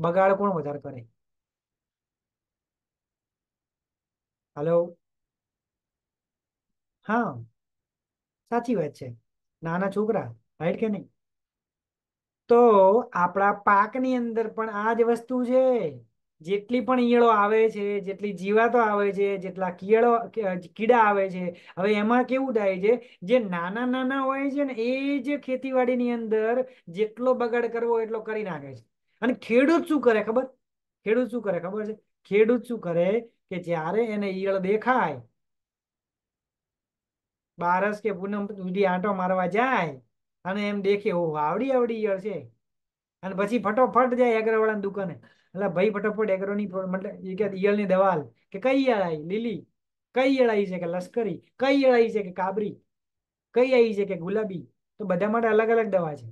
બગાડ કોણ વધારે કરે હલો હા સાચી વાત છે નાના છોકરા રાઈટ કે નહીં તો આપણા પાકની અંદર પણ આ જ વસ્તુ છે જેટલી પણ ઈયળો આવે છે જેટલી જીવાતો આવે છે જેટલા કીળો કીડા આવે છે હવે એમાં કેવું થાય છે જે નાના નાના હોય છે ને એ જ ખેતીવાડીની અંદર જેટલો બગાડ કરવો એટલો કરી નાખે છે અને ખેડૂત શું કરે ખબર ખેડૂત શું કરે ખબર છે ખેડૂત શું કરે કે જ્યારે એને ઈયળ દેખાય બારસ કે પૂનમ સુધી આંટો મારવા જાય અને એમ દેખે ઓહો આવડી આવડી ઈયળ છે અને પછી ફટોફટ જાય એગ્રોવાળાની દુકાને એટલે ભાઈ ફટોફટ એગ્રોની મતલબ એ કે ઈયળની કે કઈ ઈયળ આવી લીલી કઈ ઈયળ આવી છે કે લશ્કરી કઈ ઈયળ આવી છે કે કાબરી કઈ આવી છે કે ગુલાબી તો બધા માટે અલગ અલગ દવા છે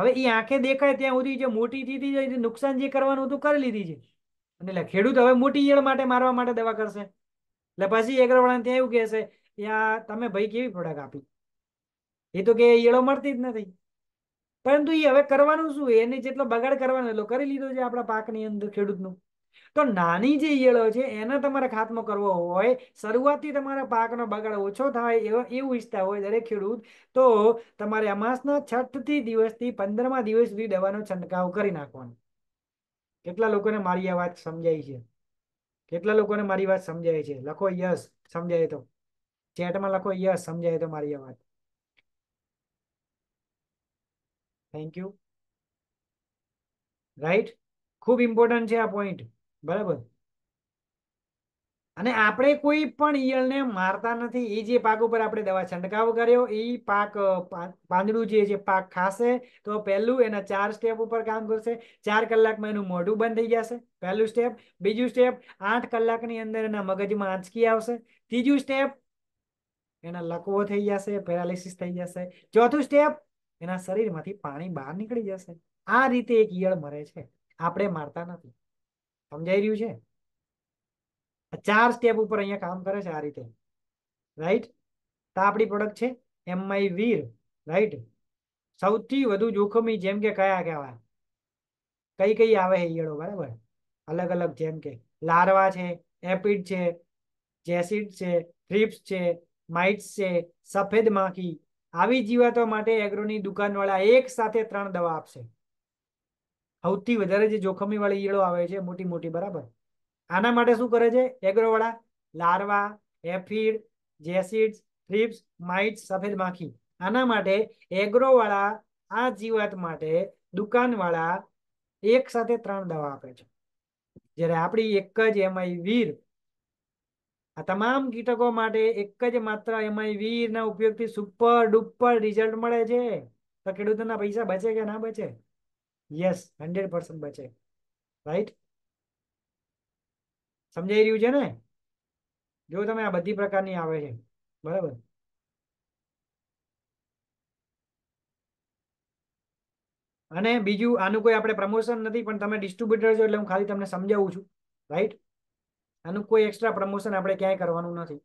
હવે એ આંખે દેખાય ત્યાં સુધી જે મોટી થતી જાય નુકસાન જે કરવાનું હતું કરી લીધી છે એટલે ખેડૂત હવે મોટી ઈયળ માટે મારવા માટે દવા કરશે એટલે પછી એગ્રોવાળાને ત્યાં એવું કહેશે યા તમે ભાઈ કેવી પ્રોડક્ટ આપી એ તો કે ઈળો મળતી જ નથી પરંતુ એ હવે કરવાનું શું એને જેટલો બગાડ કરવાનો એટલો કરી લીધો છે આપણા પાકની અંદર ખેડૂતનું તો નાની જે ઈયળો છે એને તમારે ખાતમો કરવો હોય શરૂઆતથી તમારા પાકનો બગાડ ઓછો થાય એવો એવું ઈચ્છતા હોય દરેક ખેડૂત તો તમારે અમાસના છઠથી દિવસથી પંદરમા દિવસ સુધી દવાનો છંટકાવ કરી નાખવાનો કેટલા લોકોને મારી આ વાત સમજાય છે કેટલા લોકોને મારી વાત સમજાય છે લખો યસ સમજાય તો ચેટમાં લખો યસ સમજાય તો મારી આ વાત થેન્ક યુ રાઈટ ખૂબ ઇમ્પોર્ટન્ટ છે આ પોઈન્ટ બરાબર અને આપણે કોઈ પણ ઈયળને મારતા નથી એ જે પાક ઉપર આપણે દવા છંટકાવ કર્યો એ પાક પાંદડું જે છે પાક ખાશે તો પહેલું એના ચાર સ્ટેપ ઉપર કામ કરશે ચાર કલાકમાં એનું મોઢું બંધ થઈ જશે પહેલું સ્ટેપ બીજું સ્ટેપ આઠ કલાકની અંદર એના મગજમાં આંચકી આવશે ત્રીજું સ્ટેપ એના લકવો થઈ જશે પેરાલિસિસ થઈ જશે ચોથું સ્ટેપ એના શરીરમાંથી પાણી બહાર નીકળી જશે આ રીતે એક ઈયળ મરે છે આપણે મારતા નથી સમજાઈ રહ્યું છે ચાર સ્ટેપ ઉપર અહીંયા કામ કરે છે આ રીતે રાઈટ તો આપણી પ્રોડક્ટ છે એમઆઈ વીર રાઈટ સૌથી વધુ જોખમી જેમ કે કયા કહેવાય કઈ કઈ આવે છે ઈયળો બરાબર અલગ અલગ જેમ કે લાર્વા છે એપિડ છે જેસિડ છે થ્રીપ્સ છે માઇટ્સ છે સફેદ માખી આવી જીવાતો માટે એગ્રોની દુકાનવાળા એક સાથે ત્રણ દવા આપશે સૌથી વધારે જે જોખમી વાળી ઈયળો આવે છે મોટી મોટી બરાબર આના માટે શું કરે છે એગ્રોવાળા larva aphid jassids thrips mite સફેદ માખી આના માટે એગ્રોવાળા આ જીવાત માટે દુકાનવાળા એક સાથે ત્રણ દવા આપે છે જ્યારે આપણી એક જ એમઆઈ વીર આ તમામ કીટકો માટે એક જ માત્ર એમઆઈ એમઆઈવીના ઉપયોગથી સુપર ડુપર રિઝલ્ટ મળે છે તો ખેડૂતોના પૈસા બચે કે ના બચે યસ હંડ્રેડ પર્સન્ટ બચે રાઈટ સમજાઈ રહ્યું છે ને જો તમે આ બધી પ્રકારની આવે છે બરાબર અને બીજું આનું કોઈ આપણે પ્રમોશન નથી પણ તમે ડિસ્ટ્રીબ્યુટર છો એટલે હું ખાલી તમને સમજાવું છું રાઈટ આનું કોઈ એક્સ્ટ્રા પ્રમોશન આપણે ક્યાંય કરવાનું નથી